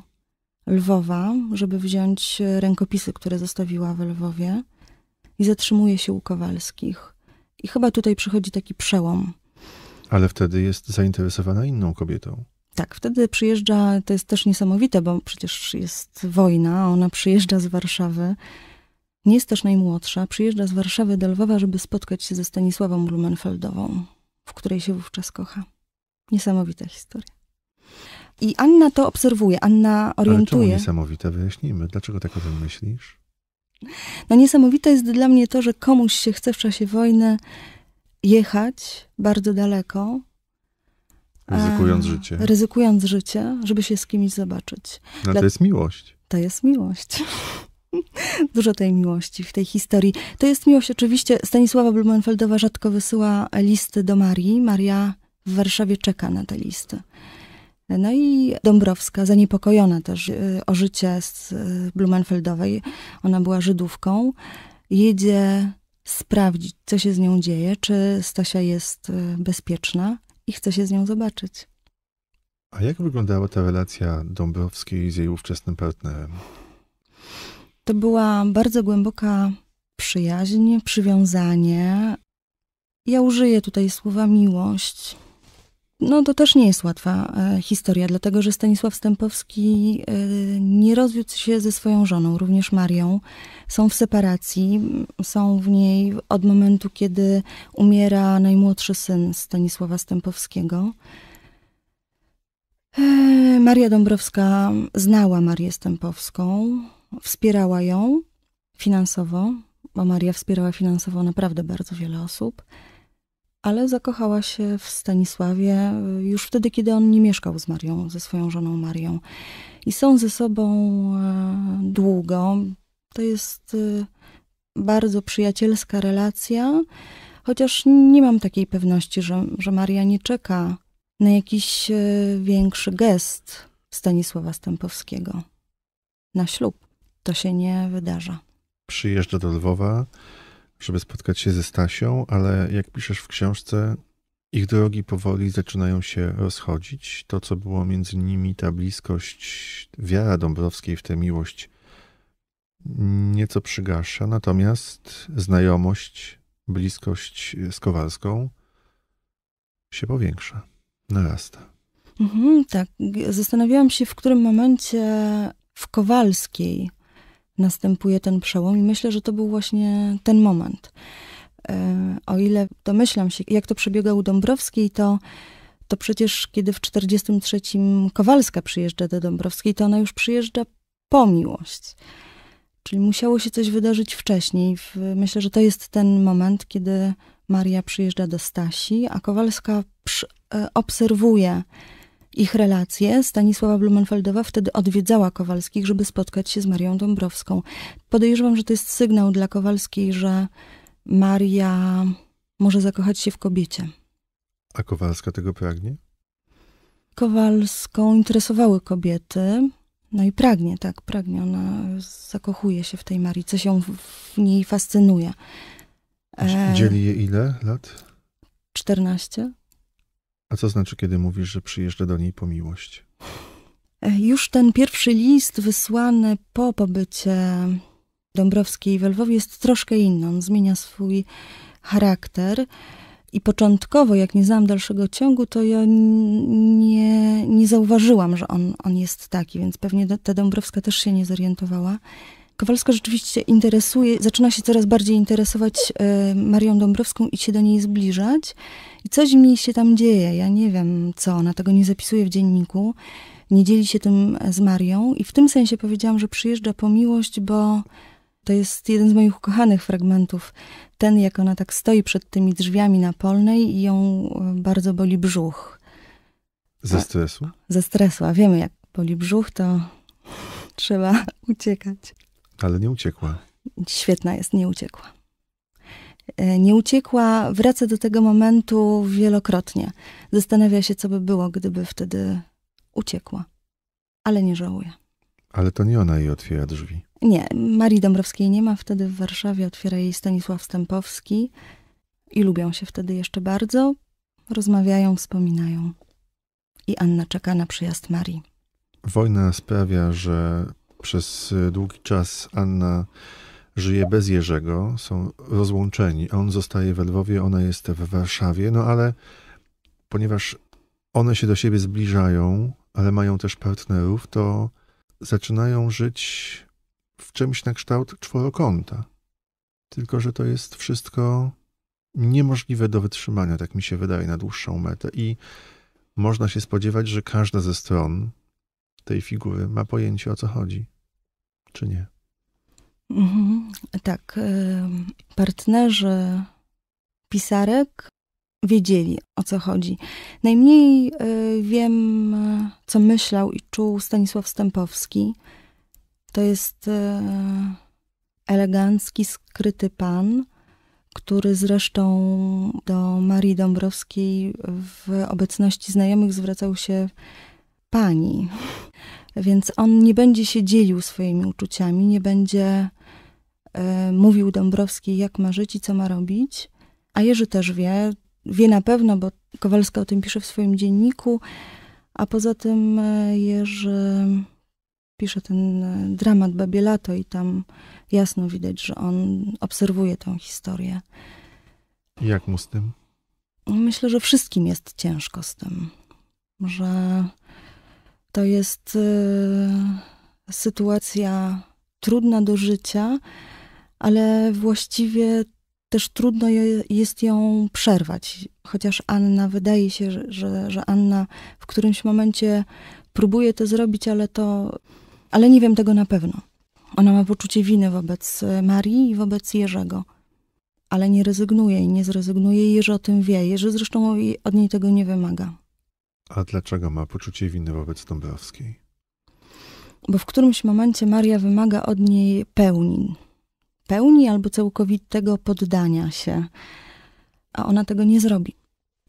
Lwowa, żeby wziąć rękopisy, które zostawiła w Lwowie i zatrzymuje się u Kowalskich. I chyba tutaj przychodzi taki przełom ale wtedy jest zainteresowana inną kobietą. Tak, wtedy przyjeżdża, to jest też niesamowite, bo przecież jest wojna, ona przyjeżdża z Warszawy. Nie jest też najmłodsza, przyjeżdża z Warszawy do Lwowa, żeby spotkać się ze Stanisławą Blumenfeldową, w której się wówczas kocha. Niesamowita historia. I Anna to obserwuje, Anna orientuje. Ale czemu niesamowite? Wyjaśnijmy, dlaczego tak o tym myślisz? No niesamowite jest dla mnie to, że komuś się chce w czasie wojny jechać bardzo daleko. Ryzykując życie. Ryzykując życie, żeby się z kimś zobaczyć. No Dla... to jest miłość. To jest miłość. Dużo tej miłości w tej historii. To jest miłość oczywiście. Stanisława Blumenfeldowa rzadko wysyła listy do Marii. Maria w Warszawie czeka na te listy. No i Dąbrowska, zaniepokojona też y, o życie z y, Blumenfeldowej, ona była Żydówką, jedzie sprawdzić, co się z nią dzieje, czy Stasia jest y, bezpieczna i chce się z nią zobaczyć. A jak wyglądała ta relacja Dąbrowskiej z jej ówczesnym partnerem? To była bardzo głęboka przyjaźń, przywiązanie. Ja użyję tutaj słowa miłość, no to też nie jest łatwa e, historia, dlatego że Stanisław Stępowski e, nie rozwiódł się ze swoją żoną, również Marią. Są w separacji, są w niej od momentu, kiedy umiera najmłodszy syn Stanisława Stępowskiego. E, Maria Dąbrowska znała Marię Stępowską, wspierała ją finansowo, bo Maria wspierała finansowo naprawdę bardzo wiele osób ale zakochała się w Stanisławie y, już wtedy, kiedy on nie mieszkał z Marią, ze swoją żoną Marią. I są ze sobą e, długo. To jest y, bardzo przyjacielska relacja, chociaż nie mam takiej pewności, że, że Maria nie czeka na jakiś e, większy gest Stanisława Stępowskiego na ślub. To się nie wydarza. Przyjeżdża do Lwowa żeby spotkać się ze Stasią, ale jak piszesz w książce, ich drogi powoli zaczynają się rozchodzić. To, co było między nimi, ta bliskość, wiara Dąbrowskiej w tę miłość nieco przygasza, natomiast znajomość, bliskość z Kowalską się powiększa, narasta. Mhm, tak, zastanawiałam się, w którym momencie w Kowalskiej następuje ten przełom i myślę, że to był właśnie ten moment. E, o ile domyślam się, jak to przebiega u Dąbrowskiej, to, to przecież kiedy w 43 Kowalska przyjeżdża do Dąbrowskiej, to ona już przyjeżdża po miłość. Czyli musiało się coś wydarzyć wcześniej. Myślę, że to jest ten moment, kiedy Maria przyjeżdża do Stasi, a Kowalska e, obserwuje ich relacje, Stanisława Blumenfeldowa wtedy odwiedzała Kowalskich, żeby spotkać się z Marią Dąbrowską. Podejrzewam, że to jest sygnał dla Kowalskiej, że Maria może zakochać się w kobiecie. A Kowalska tego pragnie? Kowalską interesowały kobiety. No i pragnie, tak, pragnie. Ona zakochuje się w tej Marii, co się w niej fascynuje. Dzieli je ile lat? 14. A co znaczy, kiedy mówisz, że przyjeżdżę do niej po miłość? E, już ten pierwszy list wysłany po pobycie Dąbrowskiej w Lwowie jest troszkę inny. On zmienia swój charakter. I początkowo, jak nie znam dalszego ciągu, to ja nie, nie zauważyłam, że on, on jest taki, więc pewnie ta Dąbrowska też się nie zorientowała. Kowalska rzeczywiście interesuje, zaczyna się coraz bardziej interesować e, Marią Dąbrowską i się do niej zbliżać. I coś mi się tam dzieje, ja nie wiem co, ona tego nie zapisuje w dzienniku, nie dzieli się tym e, z Marią. I w tym sensie powiedziałam, że przyjeżdża po miłość, bo to jest jeden z moich ukochanych fragmentów. Ten, jak ona tak stoi przed tymi drzwiami na polnej i ją e, bardzo boli brzuch. Ze stresu? Ze stresu, a wiemy, jak boli brzuch, to trzeba uciekać. Ale nie uciekła. Świetna jest, nie uciekła. E, nie uciekła, wraca do tego momentu wielokrotnie. Zastanawia się, co by było, gdyby wtedy uciekła. Ale nie żałuje. Ale to nie ona jej otwiera drzwi. Nie, Marii Dąbrowskiej nie ma wtedy w Warszawie, otwiera jej Stanisław Stępowski i lubią się wtedy jeszcze bardzo. Rozmawiają, wspominają. I Anna czeka na przyjazd Marii. Wojna sprawia, że przez e, długi czas Anna żyje bez Jerzego, są rozłączeni. On zostaje we Lwowie, ona jest w Warszawie, no ale ponieważ one się do siebie zbliżają, ale mają też partnerów, to zaczynają żyć w czymś na kształt czworokąta. Tylko, że to jest wszystko niemożliwe do wytrzymania, tak mi się wydaje, na dłuższą metę. I można się spodziewać, że każda ze stron tej figury ma pojęcie o co chodzi, czy nie? Mhm, tak. Y, partnerzy pisarek wiedzieli o co chodzi. Najmniej y, wiem, co myślał i czuł Stanisław Stępowski. To jest y, elegancki, skryty pan, który zresztą do Marii Dąbrowskiej w obecności znajomych zwracał się pani. Więc on nie będzie się dzielił swoimi uczuciami, nie będzie e, mówił Dąbrowskiej, jak ma żyć i co ma robić. A Jerzy też wie, wie na pewno, bo Kowalska o tym pisze w swoim dzienniku. A poza tym e, Jerzy pisze ten e, dramat Babielato i tam jasno widać, że on obserwuje tą historię. jak mu z tym? Myślę, że wszystkim jest ciężko z tym, że to jest y, sytuacja trudna do życia, ale właściwie też trudno jest ją przerwać. Chociaż Anna, wydaje się, że, że Anna w którymś momencie próbuje to zrobić, ale to, ale nie wiem tego na pewno. Ona ma poczucie winy wobec y, Marii i wobec Jerzego. Ale nie rezygnuje i nie zrezygnuje. i Jerzy o tym wie. Jerzy zresztą od niej tego nie wymaga. A dlaczego ma poczucie winy wobec Dąbrowskiej? Bo w którymś momencie Maria wymaga od niej pełni. Pełni albo całkowitego poddania się. A ona tego nie zrobi.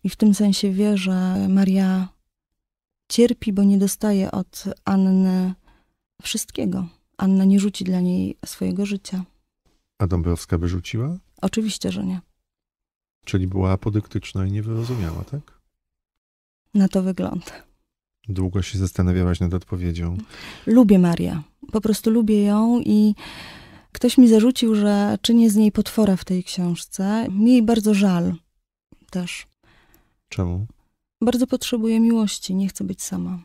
I w tym sensie wie, że Maria cierpi, bo nie dostaje od Anny wszystkiego. Anna nie rzuci dla niej swojego życia. A Dąbrowska by rzuciła? Oczywiście, że nie. Czyli była apodyktyczna i niewyrozumiała, tak? na to wygląda. Długo się zastanawiałaś nad odpowiedzią. Lubię Maria. Po prostu lubię ją i ktoś mi zarzucił, że czynię z niej potwora w tej książce. Mi jej bardzo żal też. Czemu? Bardzo potrzebuję miłości, nie chcę być sama.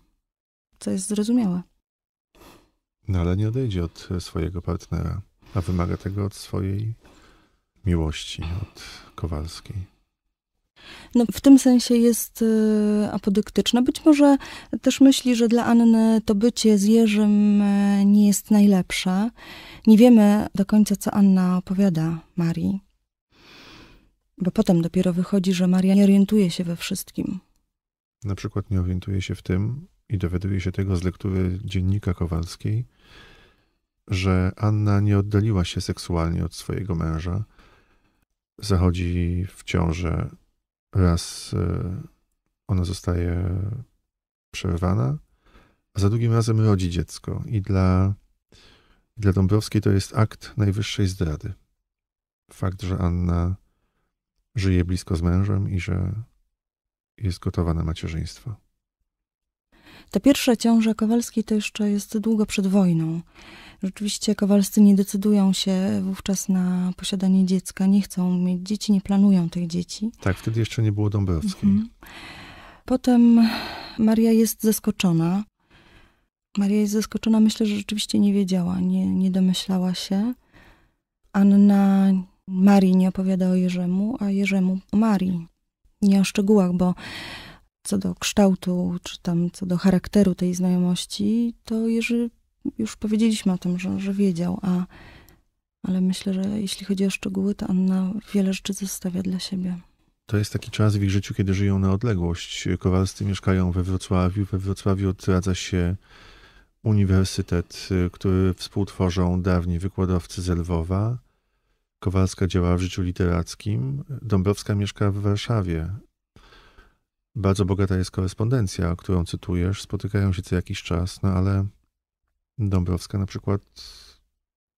Co jest zrozumiałe. No ale nie odejdzie od swojego partnera, a wymaga tego od swojej miłości, od Kowalskiej. No, w tym sensie jest y, apodyktyczna. Być może też myśli, że dla Anny to bycie z Jerzym y, nie jest najlepsze. Nie wiemy do końca, co Anna opowiada Marii. Bo potem dopiero wychodzi, że Maria nie orientuje się we wszystkim. Na przykład nie orientuje się w tym, i dowiaduje się tego z lektury dziennika Kowalskiej, że Anna nie oddaliła się seksualnie od swojego męża. Zachodzi w ciążę raz e, ona zostaje przerwana, a za drugim razem rodzi dziecko. I dla, dla Dąbrowskiej to jest akt najwyższej zdrady. Fakt, że Anna żyje blisko z mężem i że jest gotowa na macierzyństwo. Ta pierwsza ciąża Kowalskiej to jeszcze jest długo przed wojną. Rzeczywiście kowalscy nie decydują się wówczas na posiadanie dziecka, nie chcą mieć dzieci, nie planują tych dzieci. Tak, wtedy jeszcze nie było Dąbrowskiej. Mhm. Potem Maria jest zaskoczona. Maria jest zaskoczona, myślę, że rzeczywiście nie wiedziała, nie, nie domyślała się. Anna Marii nie opowiada o Jerzemu, a Jerzemu o Marii. Nie o szczegółach, bo co do kształtu, czy tam co do charakteru tej znajomości, to Jerzy już powiedzieliśmy o tym, że, że wiedział, a, ale myślę, że jeśli chodzi o szczegóły, to Anna wiele rzeczy zostawia dla siebie. To jest taki czas w ich życiu, kiedy żyją na odległość. Kowalscy mieszkają we Wrocławiu. We Wrocławiu odradza się uniwersytet, który współtworzą dawni wykładowcy z Lwowa. Kowalska działa w życiu literackim. Dąbrowska mieszka w Warszawie. Bardzo bogata jest korespondencja, którą cytujesz. Spotykają się co jakiś czas, no ale Dąbrowska na przykład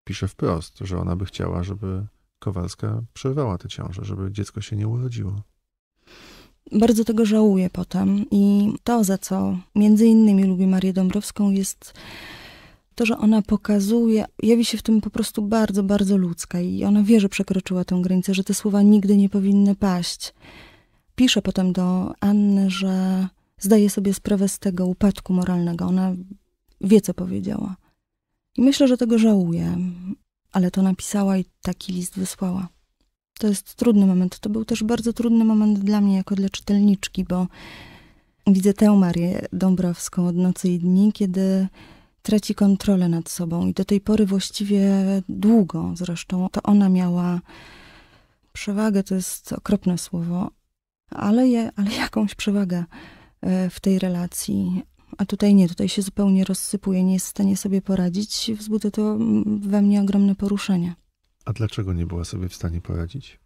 pisze wprost, że ona by chciała, żeby Kowalska przerwała tę ciążę, żeby dziecko się nie urodziło. Bardzo tego żałuję potem i to, za co między innymi lubię Marię Dąbrowską jest to, że ona pokazuje, jawi się w tym po prostu bardzo, bardzo ludzka i ona wie, że przekroczyła tę granicę, że te słowa nigdy nie powinny paść. Pisze potem do Anny, że zdaje sobie sprawę z tego upadku moralnego. Ona wie, co powiedziała. I myślę, że tego żałuję, ale to napisała i taki list wysłała. To jest trudny moment. To był też bardzo trudny moment dla mnie, jako dla czytelniczki, bo widzę tę Marię Dąbrowską od nocy i dni, kiedy traci kontrolę nad sobą. I do tej pory właściwie długo zresztą to ona miała przewagę, to jest okropne słowo, ale, je, ale jakąś przewagę e, w tej relacji. A tutaj nie, tutaj się zupełnie rozsypuje, nie jest w stanie sobie poradzić. Wzbudza to mm, we mnie ogromne poruszenie. A dlaczego nie była sobie w stanie poradzić?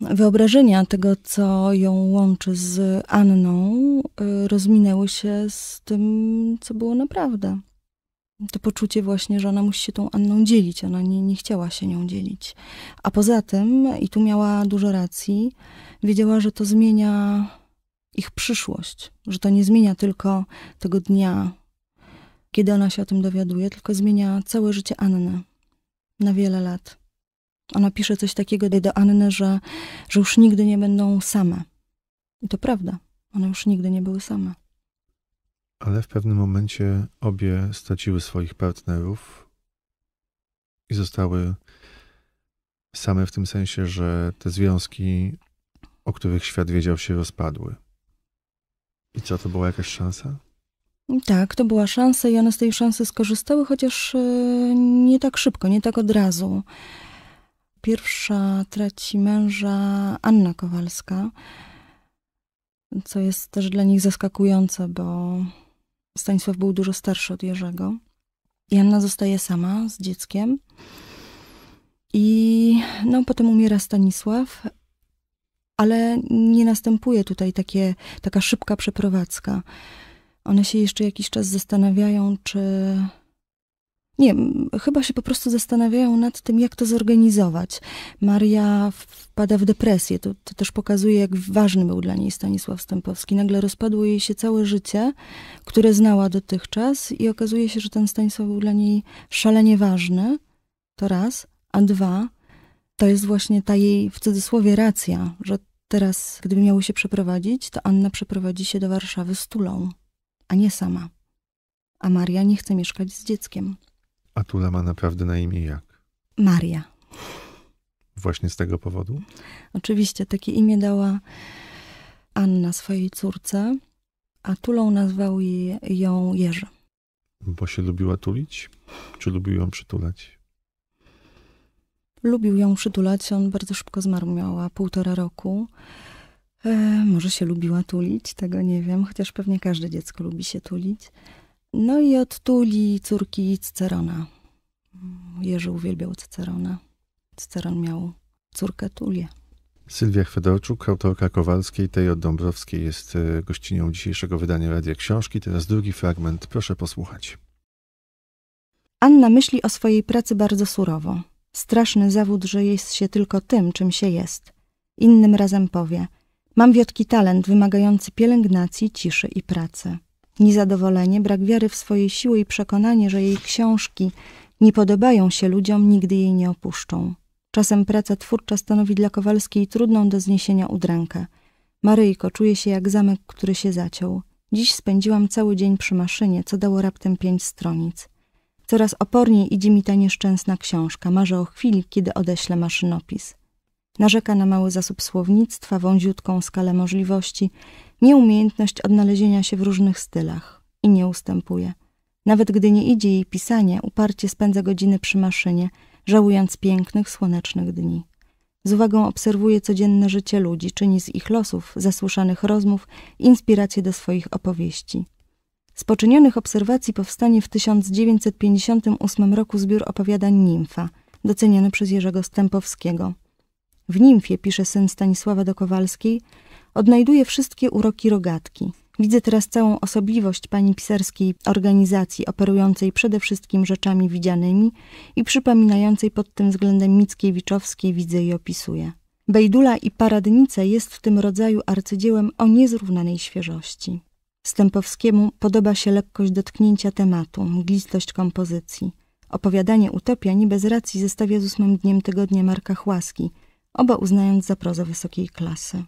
Wyobrażenia tego, co ją łączy z Anną, y, rozminęły się z tym, co było naprawdę. To poczucie właśnie, że ona musi się tą Anną dzielić, ona nie, nie chciała się nią dzielić. A poza tym, i tu miała dużo racji, wiedziała, że to zmienia ich przyszłość, że to nie zmienia tylko tego dnia, kiedy ona się o tym dowiaduje, tylko zmienia całe życie Anny na wiele lat. Ona pisze coś takiego do Anny, że, że już nigdy nie będą same. I to prawda, one już nigdy nie były same. Ale w pewnym momencie obie straciły swoich partnerów i zostały same w tym sensie, że te związki, o których świat wiedział, się rozpadły. I co, to była jakaś szansa? Tak, to była szansa i one z tej szansy skorzystały, chociaż e, nie tak szybko, nie tak od razu. Pierwsza traci męża Anna Kowalska, co jest też dla nich zaskakujące, bo Stanisław był dużo starszy od Jerzego. I Anna zostaje sama z dzieckiem. I no, potem umiera Stanisław, ale nie następuje tutaj takie, taka szybka przeprowadzka. One się jeszcze jakiś czas zastanawiają, czy. Nie, chyba się po prostu zastanawiają nad tym, jak to zorganizować. Maria wpada w depresję. To, to też pokazuje, jak ważny był dla niej Stanisław Stępowski. Nagle rozpadło jej się całe życie, które znała dotychczas, i okazuje się, że ten Stanisław był dla niej szalenie ważny. To raz. A dwa, to jest właśnie ta jej w cudzysłowie racja, że teraz, gdyby miały się przeprowadzić, to Anna przeprowadzi się do Warszawy z Tulą, a nie sama. A Maria nie chce mieszkać z dzieckiem. A Tula ma naprawdę na imię jak? Maria. Właśnie z tego powodu? Oczywiście, takie imię dała Anna swojej córce, a Tulą nazwał ją Jerzy. Bo się lubiła tulić? Czy lubił ją przytulać? Lubił ją przytulać, on bardzo szybko zmarł, miała półtora roku. E, może się lubiła tulić, tego nie wiem, chociaż pewnie każde dziecko lubi się tulić. No i od tuli córki Cycerona. Jerzy uwielbiał Cycerona. Cyceron miał córkę Tulię. Sylwia Chwedorczuk, autorka Kowalskiej, tej od Dąbrowskiej, jest e, gościnią dzisiejszego wydania Radia Książki. Teraz drugi fragment, proszę posłuchać. Anna myśli o swojej pracy bardzo surowo. Straszny zawód, że jest się tylko tym, czym się jest. Innym razem powie. Mam wiotki talent wymagający pielęgnacji, ciszy i pracy. Niezadowolenie, brak wiary w swoje siły i przekonanie, że jej książki nie podobają się ludziom, nigdy jej nie opuszczą. Czasem praca twórcza stanowi dla Kowalskiej trudną do zniesienia udrękę. Maryjko, czuję się jak zamek, który się zaciął. Dziś spędziłam cały dzień przy maszynie, co dało raptem pięć stronic. Coraz oporniej idzie mi ta nieszczęsna książka. Marzę o chwili, kiedy odeślę maszynopis. Narzeka na mały zasób słownictwa, wąziutką skalę możliwości, nieumiejętność odnalezienia się w różnych stylach i nie ustępuje. Nawet gdy nie idzie jej pisanie, uparcie spędza godziny przy maszynie, żałując pięknych, słonecznych dni. Z uwagą obserwuje codzienne życie ludzi, czyni z ich losów, zasłyszanych rozmów, inspiracje do swoich opowieści. Z poczynionych obserwacji powstanie w 1958 roku zbiór opowiadań Nimfa, doceniony przez Jerzego Stępowskiego. W Nimfie, pisze syn Stanisława Dokowalskiej, odnajduje wszystkie uroki rogatki. Widzę teraz całą osobliwość pani pisarskiej organizacji, operującej przede wszystkim rzeczami widzianymi i przypominającej pod tym względem Mickiewiczowskiej widzę i opisuję. Bejdula i Paradnice jest w tym rodzaju arcydziełem o niezrównanej świeżości. Stępowskiemu podoba się lekkość dotknięcia tematu, mglistość kompozycji. Opowiadanie Utopia niby z racji zestawia z ósmym dniem tygodnia Marka Chłaski, oba uznając za prozę wysokiej klasy.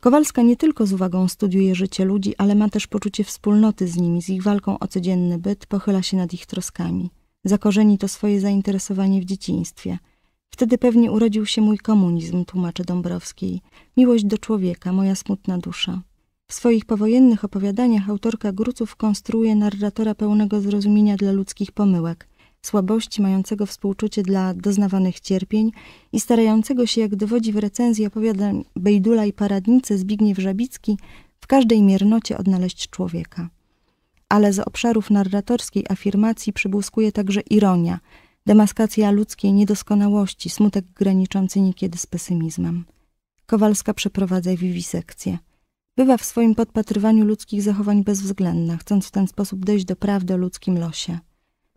Kowalska nie tylko z uwagą studiuje życie ludzi, ale ma też poczucie wspólnoty z nimi, z ich walką o codzienny byt, pochyla się nad ich troskami. Zakorzeni to swoje zainteresowanie w dzieciństwie. Wtedy pewnie urodził się mój komunizm, tłumaczy Dąbrowskiej. Miłość do człowieka, moja smutna dusza. W swoich powojennych opowiadaniach autorka Gruców konstruuje narratora pełnego zrozumienia dla ludzkich pomyłek, słabości mającego współczucie dla doznawanych cierpień i starającego się, jak dowodzi w recenzji opowiadań Bejdula i Paradnice Zbigniew Żabicki, w każdej miernocie odnaleźć człowieka. Ale z obszarów narratorskiej afirmacji przybłyskuje także ironia, demaskacja ludzkiej niedoskonałości, smutek graniczący niekiedy z pesymizmem. Kowalska przeprowadza wiwisekcję. Bywa w swoim podpatrywaniu ludzkich zachowań bezwzględna, chcąc w ten sposób dojść do prawdy o ludzkim losie.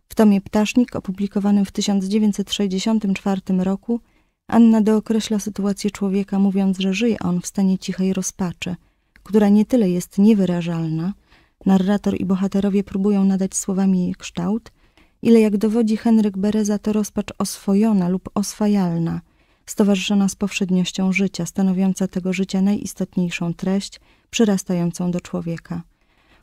W tomie Ptasznik, opublikowanym w 1964 roku, Anna dookreśla sytuację człowieka, mówiąc, że żyje on w stanie cichej rozpaczy, która nie tyle jest niewyrażalna, narrator i bohaterowie próbują nadać słowami jej kształt, ile jak dowodzi Henryk Bereza to rozpacz oswojona lub oswajalna – stowarzyszona z powszedniością życia, stanowiąca tego życia najistotniejszą treść, przyrastającą do człowieka.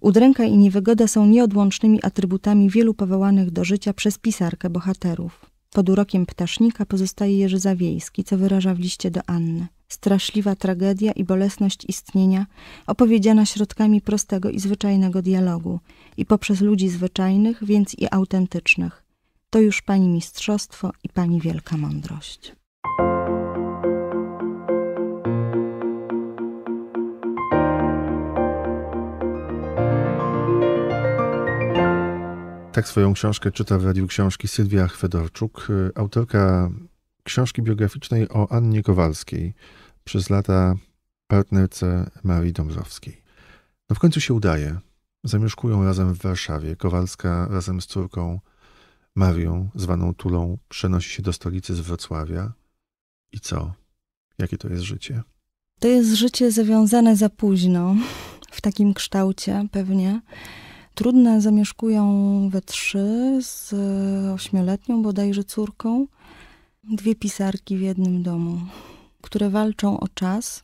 Udręka i niewygoda są nieodłącznymi atrybutami wielu powołanych do życia przez pisarkę bohaterów. Pod urokiem ptasznika pozostaje Jerzy Zawiejski, co wyraża w liście do Anny. Straszliwa tragedia i bolesność istnienia, opowiedziana środkami prostego i zwyczajnego dialogu, i poprzez ludzi zwyczajnych, więc i autentycznych. To już pani mistrzostwo i pani wielka mądrość. Tak swoją książkę czyta w Radiu Książki Sylwia Chwedorczuk, y, autorka książki biograficznej o Annie Kowalskiej, przez lata partnerce Marii Dąbrowskiej. No w końcu się udaje. Zamieszkują razem w Warszawie. Kowalska razem z córką Marią, zwaną Tulą, przenosi się do stolicy z Wrocławia. I co? Jakie to jest życie? To jest życie zawiązane za późno, w takim kształcie pewnie. Trudne zamieszkują we trzy z e, ośmioletnią bodajże córką. Dwie pisarki w jednym domu, które walczą o czas,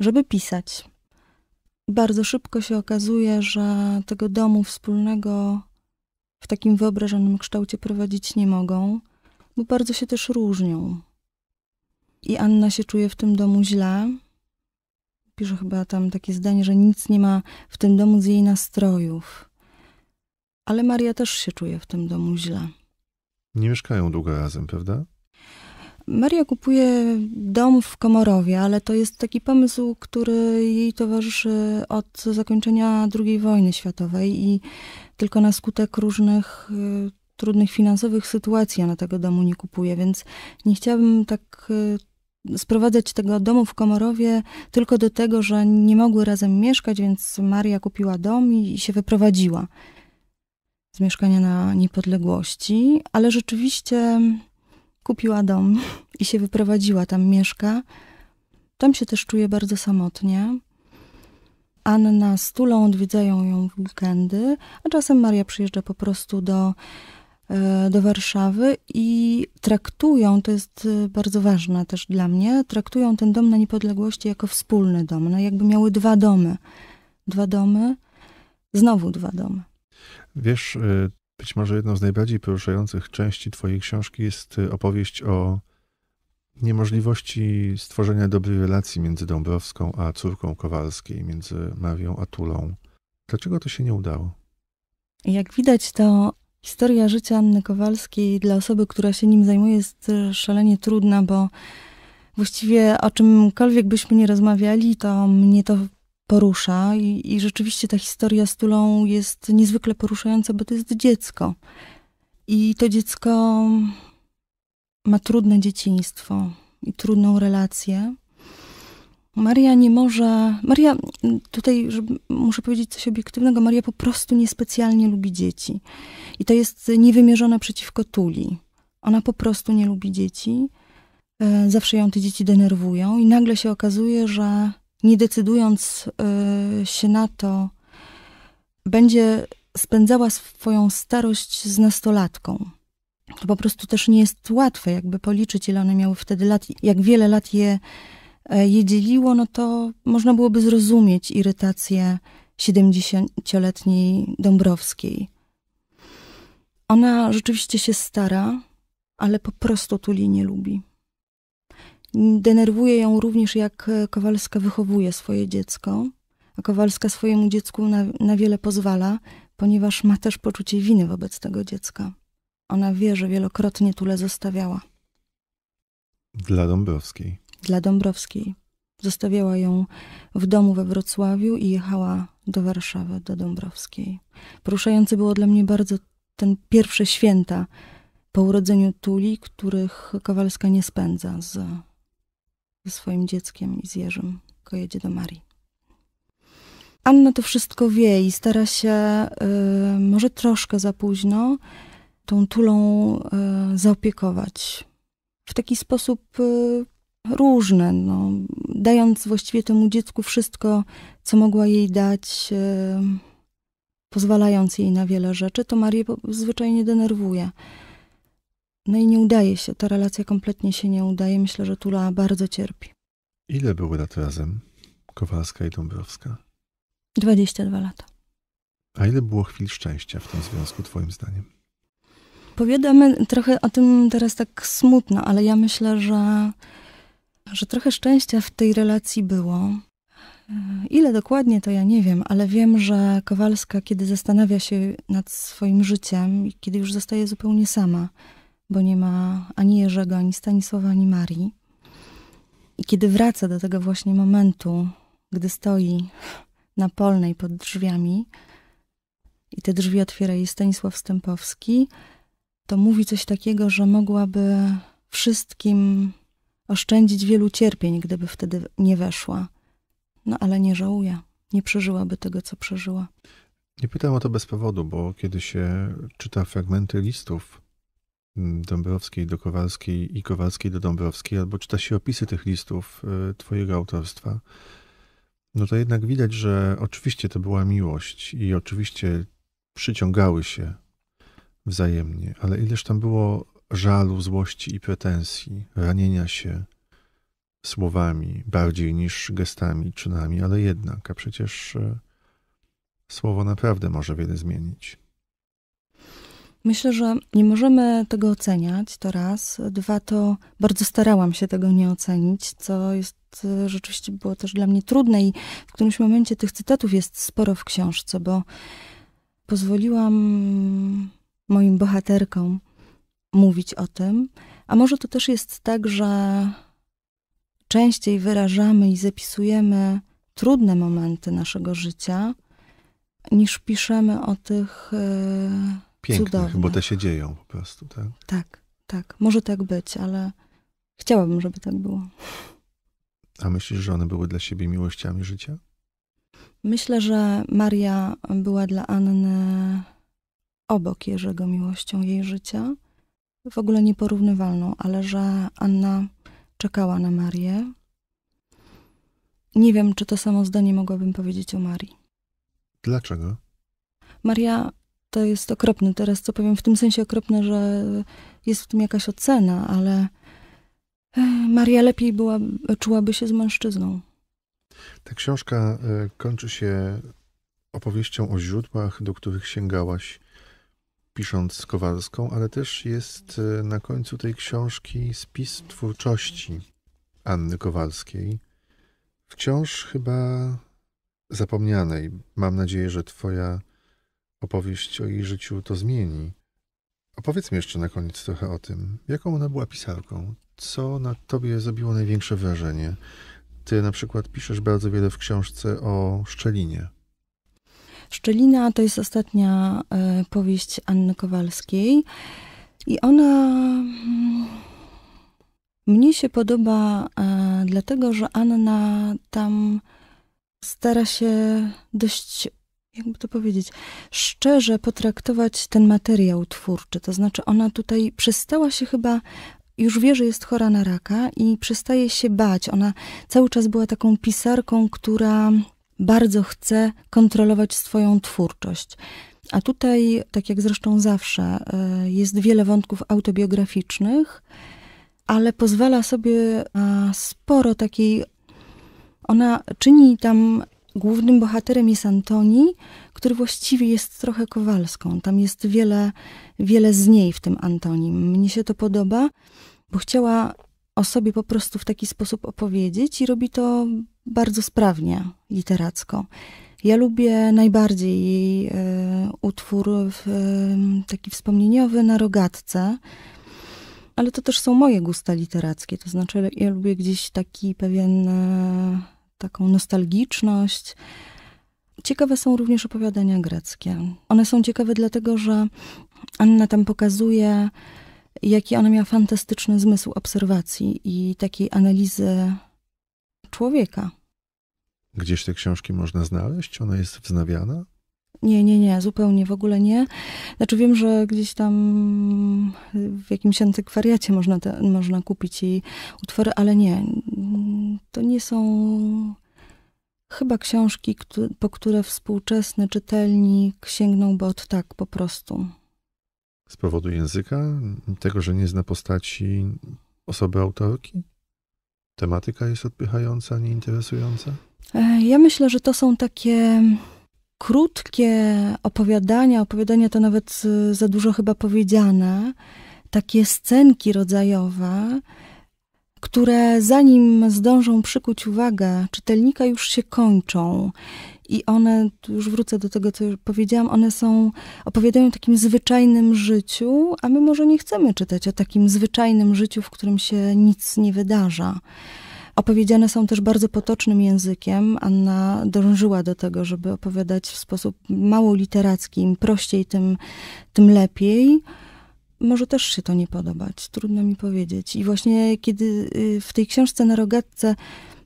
żeby pisać. Bardzo szybko się okazuje, że tego domu wspólnego w takim wyobrażonym kształcie prowadzić nie mogą, bo bardzo się też różnią. I Anna się czuje w tym domu źle. Pisze chyba tam takie zdanie, że nic nie ma w tym domu z jej nastrojów ale Maria też się czuje w tym domu źle. Nie mieszkają długo razem, prawda? Maria kupuje dom w Komorowie, ale to jest taki pomysł, który jej towarzyszy od zakończenia II wojny światowej i tylko na skutek różnych y, trudnych finansowych sytuacji ona tego domu nie kupuje, więc nie chciałabym tak y, sprowadzać tego domu w Komorowie tylko do tego, że nie mogły razem mieszkać, więc Maria kupiła dom i się wyprowadziła z mieszkania na niepodległości, ale rzeczywiście kupiła dom i się wyprowadziła, tam mieszka. Tam się też czuje bardzo samotnie. Anna z Tulą odwiedzają ją w weekendy, a czasem Maria przyjeżdża po prostu do, e, do Warszawy i traktują, to jest e, bardzo ważne też dla mnie, traktują ten dom na niepodległości jako wspólny dom, no jakby miały dwa domy. Dwa domy, znowu dwa domy. Wiesz, y, być może jedną z najbardziej poruszających części Twojej książki jest y, opowieść o niemożliwości stworzenia dobrej relacji między Dąbrowską a córką Kowalskiej, między Marią a Tulą. Dlaczego to się nie udało? Jak widać, to historia życia Anny Kowalskiej dla osoby, która się nim zajmuje, jest y, szalenie trudna, bo właściwie o czymkolwiek byśmy nie rozmawiali, to mnie to porusza i, i rzeczywiście ta historia z Tulą jest niezwykle poruszająca, bo to jest dziecko. I to dziecko ma trudne dzieciństwo i trudną relację. Maria nie może. Maria, tutaj muszę powiedzieć coś obiektywnego. Maria po prostu niespecjalnie lubi dzieci. I to jest niewymierzone przeciwko Tuli. Ona po prostu nie lubi dzieci. E, zawsze ją te dzieci denerwują, i nagle się okazuje, że nie decydując y, się na to, będzie spędzała swoją starość z nastolatką. To po prostu też nie jest łatwe, jakby policzyć, ile one miały wtedy lat, jak wiele lat je, e, je dzieliło, no to można byłoby zrozumieć irytację 70-letniej Dąbrowskiej. Ona rzeczywiście się stara, ale po prostu Tuli nie lubi. Denerwuje ją również, jak e, Kowalska wychowuje swoje dziecko, a Kowalska swojemu dziecku na, na wiele pozwala, ponieważ ma też poczucie winy wobec tego dziecka. Ona wie, że wielokrotnie Tule zostawiała. Dla Dąbrowskiej. Dla Dąbrowskiej. Zostawiała ją w domu we Wrocławiu i jechała do Warszawy, do Dąbrowskiej. Poruszające było dla mnie bardzo ten pierwsze święta po urodzeniu Tuli, których Kowalska nie spędza z ze swoim dzieckiem i z Jerzym, tylko jedzie do Marii. Anna to wszystko wie i stara się, y, może troszkę za późno, tą tulą y, zaopiekować. W taki sposób y, różny, no, dając właściwie temu dziecku wszystko, co mogła jej dać, y, pozwalając jej na wiele rzeczy, to Marię zwyczajnie denerwuje. No i nie udaje się, ta relacja kompletnie się nie udaje. Myślę, że Tula bardzo cierpi. Ile były lat razem Kowalska i Dąbrowska? 22 lata. A ile było chwil szczęścia w tym związku, Twoim zdaniem? Powiadamy trochę o tym teraz tak smutno, ale ja myślę, że, że trochę szczęścia w tej relacji było. E, ile dokładnie, to ja nie wiem, ale wiem, że Kowalska, kiedy zastanawia się nad swoim życiem, kiedy już zostaje zupełnie sama, bo nie ma ani Jerzego, ani Stanisława, ani Marii. I kiedy wraca do tego właśnie momentu, gdy stoi na polnej pod drzwiami i te drzwi otwiera jej Stanisław Stępowski, to mówi coś takiego, że mogłaby wszystkim oszczędzić wielu cierpień, gdyby wtedy nie weszła. No ale nie żałuje, nie przeżyłaby tego, co przeżyła. Nie pytam o to bez powodu, bo kiedy się czyta fragmenty listów Dąbrowskiej do Kowalskiej i Kowalskiej do Dąbrowskiej, albo czyta się opisy tych listów y, twojego autorstwa, no to jednak widać, że oczywiście to była miłość i oczywiście przyciągały się wzajemnie, ale ileż tam było żalu, złości i pretensji, ranienia się słowami bardziej niż gestami, czynami, ale jednak, a przecież y, słowo naprawdę może wiele zmienić. Myślę, że nie możemy tego oceniać, to raz. Dwa, to bardzo starałam się tego nie ocenić, co jest e, rzeczywiście było też dla mnie trudne i w którymś momencie tych cytatów jest sporo w książce, bo pozwoliłam moim bohaterkom mówić o tym. A może to też jest tak, że częściej wyrażamy i zapisujemy trudne momenty naszego życia, niż piszemy o tych. Yy, pięknych, cudownych. bo te się dzieją po prostu, tak? Tak, tak. Może tak być, ale chciałabym, żeby tak było. A myślisz, że one były dla siebie miłościami życia? Myślę, że Maria była dla Anny obok Jerzego miłością jej życia. W ogóle nieporównywalną, ale że Anna czekała na Marię. Nie wiem, czy to samo zdanie mogłabym powiedzieć o Marii. Dlaczego? Maria to jest okropne teraz, co powiem, w tym sensie okropne, że jest w tym jakaś ocena, ale e, Maria lepiej była, czułaby się z mężczyzną. Ta książka e, kończy się opowieścią o źródłach, do których sięgałaś pisząc Kowalską, ale też jest e, na końcu tej książki spis twórczości Anny Kowalskiej. Wciąż chyba zapomnianej. Mam nadzieję, że twoja Opowieść o jej życiu to zmieni. Opowiedz mi jeszcze na koniec trochę o tym, jaką ona była pisarką. Co na tobie zrobiło największe wrażenie? Ty na przykład piszesz bardzo wiele w książce o Szczelinie. Szczelina to jest ostatnia y, powieść Anny Kowalskiej. I ona mm, mnie się podoba, y, dlatego że Anna tam stara się dość jakby to powiedzieć, szczerze potraktować ten materiał twórczy. To znaczy, ona tutaj przestała się chyba już wie, że jest chora na raka i przestaje się bać. Ona cały czas była taką pisarką, która bardzo chce kontrolować swoją twórczość. A tutaj, tak jak zresztą zawsze, e, jest wiele wątków autobiograficznych, ale pozwala sobie sporo takiej. Ona czyni tam Głównym bohaterem jest Antoni, który właściwie jest trochę Kowalską. Tam jest wiele, wiele z niej w tym Antonim. Mnie się to podoba, bo chciała o sobie po prostu w taki sposób opowiedzieć i robi to bardzo sprawnie, literacko. Ja lubię najbardziej jej e, utwór w, e, taki wspomnieniowy na rogatce, ale to też są moje gusta literackie. To znaczy, ja lubię gdzieś taki pewien. E, taką nostalgiczność. Ciekawe są również opowiadania greckie. One są ciekawe dlatego, że Anna tam pokazuje, jaki ona miała fantastyczny zmysł obserwacji i takiej analizy człowieka. Gdzieś te książki można znaleźć? Ona jest wznawiana? Nie, nie, nie, zupełnie w ogóle nie. Znaczy wiem, że gdzieś tam w jakimś antykwariacie można, te, można kupić jej utwory, ale nie. To nie są chyba książki, po które współczesny czytelnik sięgnąłby od tak po prostu. Z powodu języka? Tego, że nie zna postaci osoby autorki? Tematyka jest odpychająca, nieinteresująca? E, ja myślę, że to są takie krótkie opowiadania, opowiadania to nawet y, za dużo chyba powiedziane, takie scenki rodzajowe, które zanim zdążą przykuć uwagę czytelnika, już się kończą. I one, już wrócę do tego, co już powiedziałam, one są, opowiadają o takim zwyczajnym życiu, a my może nie chcemy czytać o takim zwyczajnym życiu, w którym się nic nie wydarza opowiedziane są też bardzo potocznym językiem. Anna dążyła do tego, żeby opowiadać w sposób mało literacki. Im prościej, tym, tym lepiej. Może też się to nie podobać, trudno mi powiedzieć. I właśnie kiedy y, w tej książce na rogatce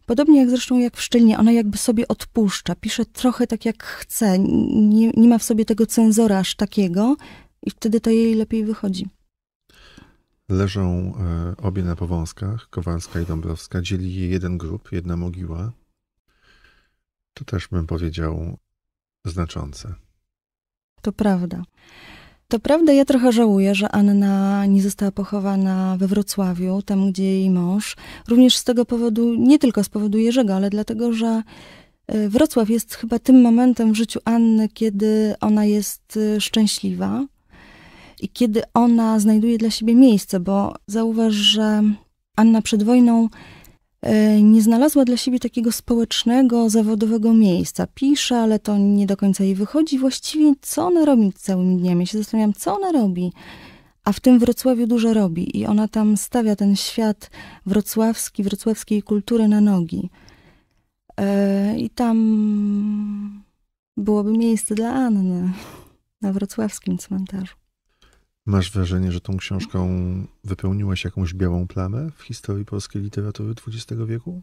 Podobnie jak zresztą jak w Szczelinie, ona jakby sobie odpuszcza, pisze trochę tak jak chce, nie, nie ma w sobie tego cenzora aż takiego i wtedy to jej lepiej wychodzi. Leżą e, obie na powązkach, Kowalska i Dąbrowska. Dzieli je jeden grób, jedna mogiła. To też bym powiedział znaczące. To prawda. To prawda, ja trochę żałuję, że Anna nie została pochowana we Wrocławiu, tam gdzie jej mąż. Również z tego powodu, nie tylko z powodu Jerzego, ale dlatego, że e, Wrocław jest chyba tym momentem w życiu Anny, kiedy ona jest e, szczęśliwa i kiedy ona znajduje dla siebie miejsce, bo zauważ, że Anna przed wojną e, nie znalazła dla siebie takiego społecznego, zawodowego miejsca. Pisze, ale to nie do końca jej wychodzi. Właściwie co ona robi całymi dniami? Ja się zastanawiam, co ona robi. A w tym Wrocławiu dużo robi i ona tam stawia ten świat wrocławski, wrocławskiej kultury na nogi. E, I tam byłoby miejsce dla Anny na wrocławskim cmentarzu. Masz wrażenie, że tą książką wypełniłaś jakąś białą plamę w historii polskiej literatury XX wieku?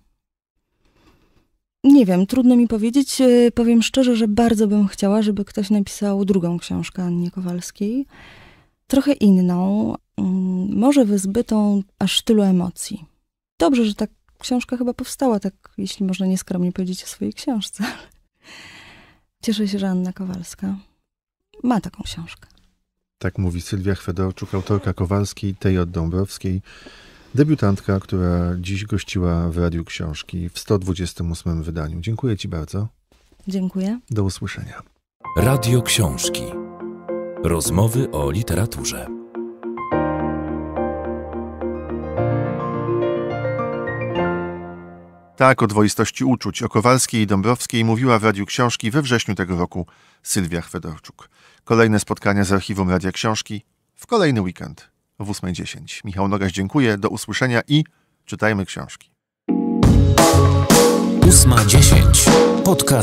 Nie wiem, trudno mi powiedzieć. E, powiem szczerze, że bardzo bym chciała, żeby ktoś napisał drugą książkę Annie Kowalskiej. Trochę inną, mm, może wyzbytą aż tylu emocji. Dobrze, że ta książka chyba powstała, tak jeśli można nieskromnie powiedzieć o swojej książce. Cieszę się, że Anna Kowalska ma taką książkę. Tak mówi Sylwia Chwedorczuk, autorka Kowalskiej, tej od Dąbrowskiej, debiutantka, która dziś gościła w Radiu Książki w 128 wydaniu. Dziękuję Ci bardzo. Dziękuję. Do usłyszenia. Radio Książki. Rozmowy o literaturze. Tak o dwoistości uczuć o Kowalskiej i Dąbrowskiej mówiła w Radiu Książki we wrześniu tego roku Sylwia Chwedorczuk. Kolejne spotkania z archiwum Radia Książki w kolejny weekend w 8.10. Michał Nogaś dziękuję, do usłyszenia i czytajmy książki. 8.10. Podcast.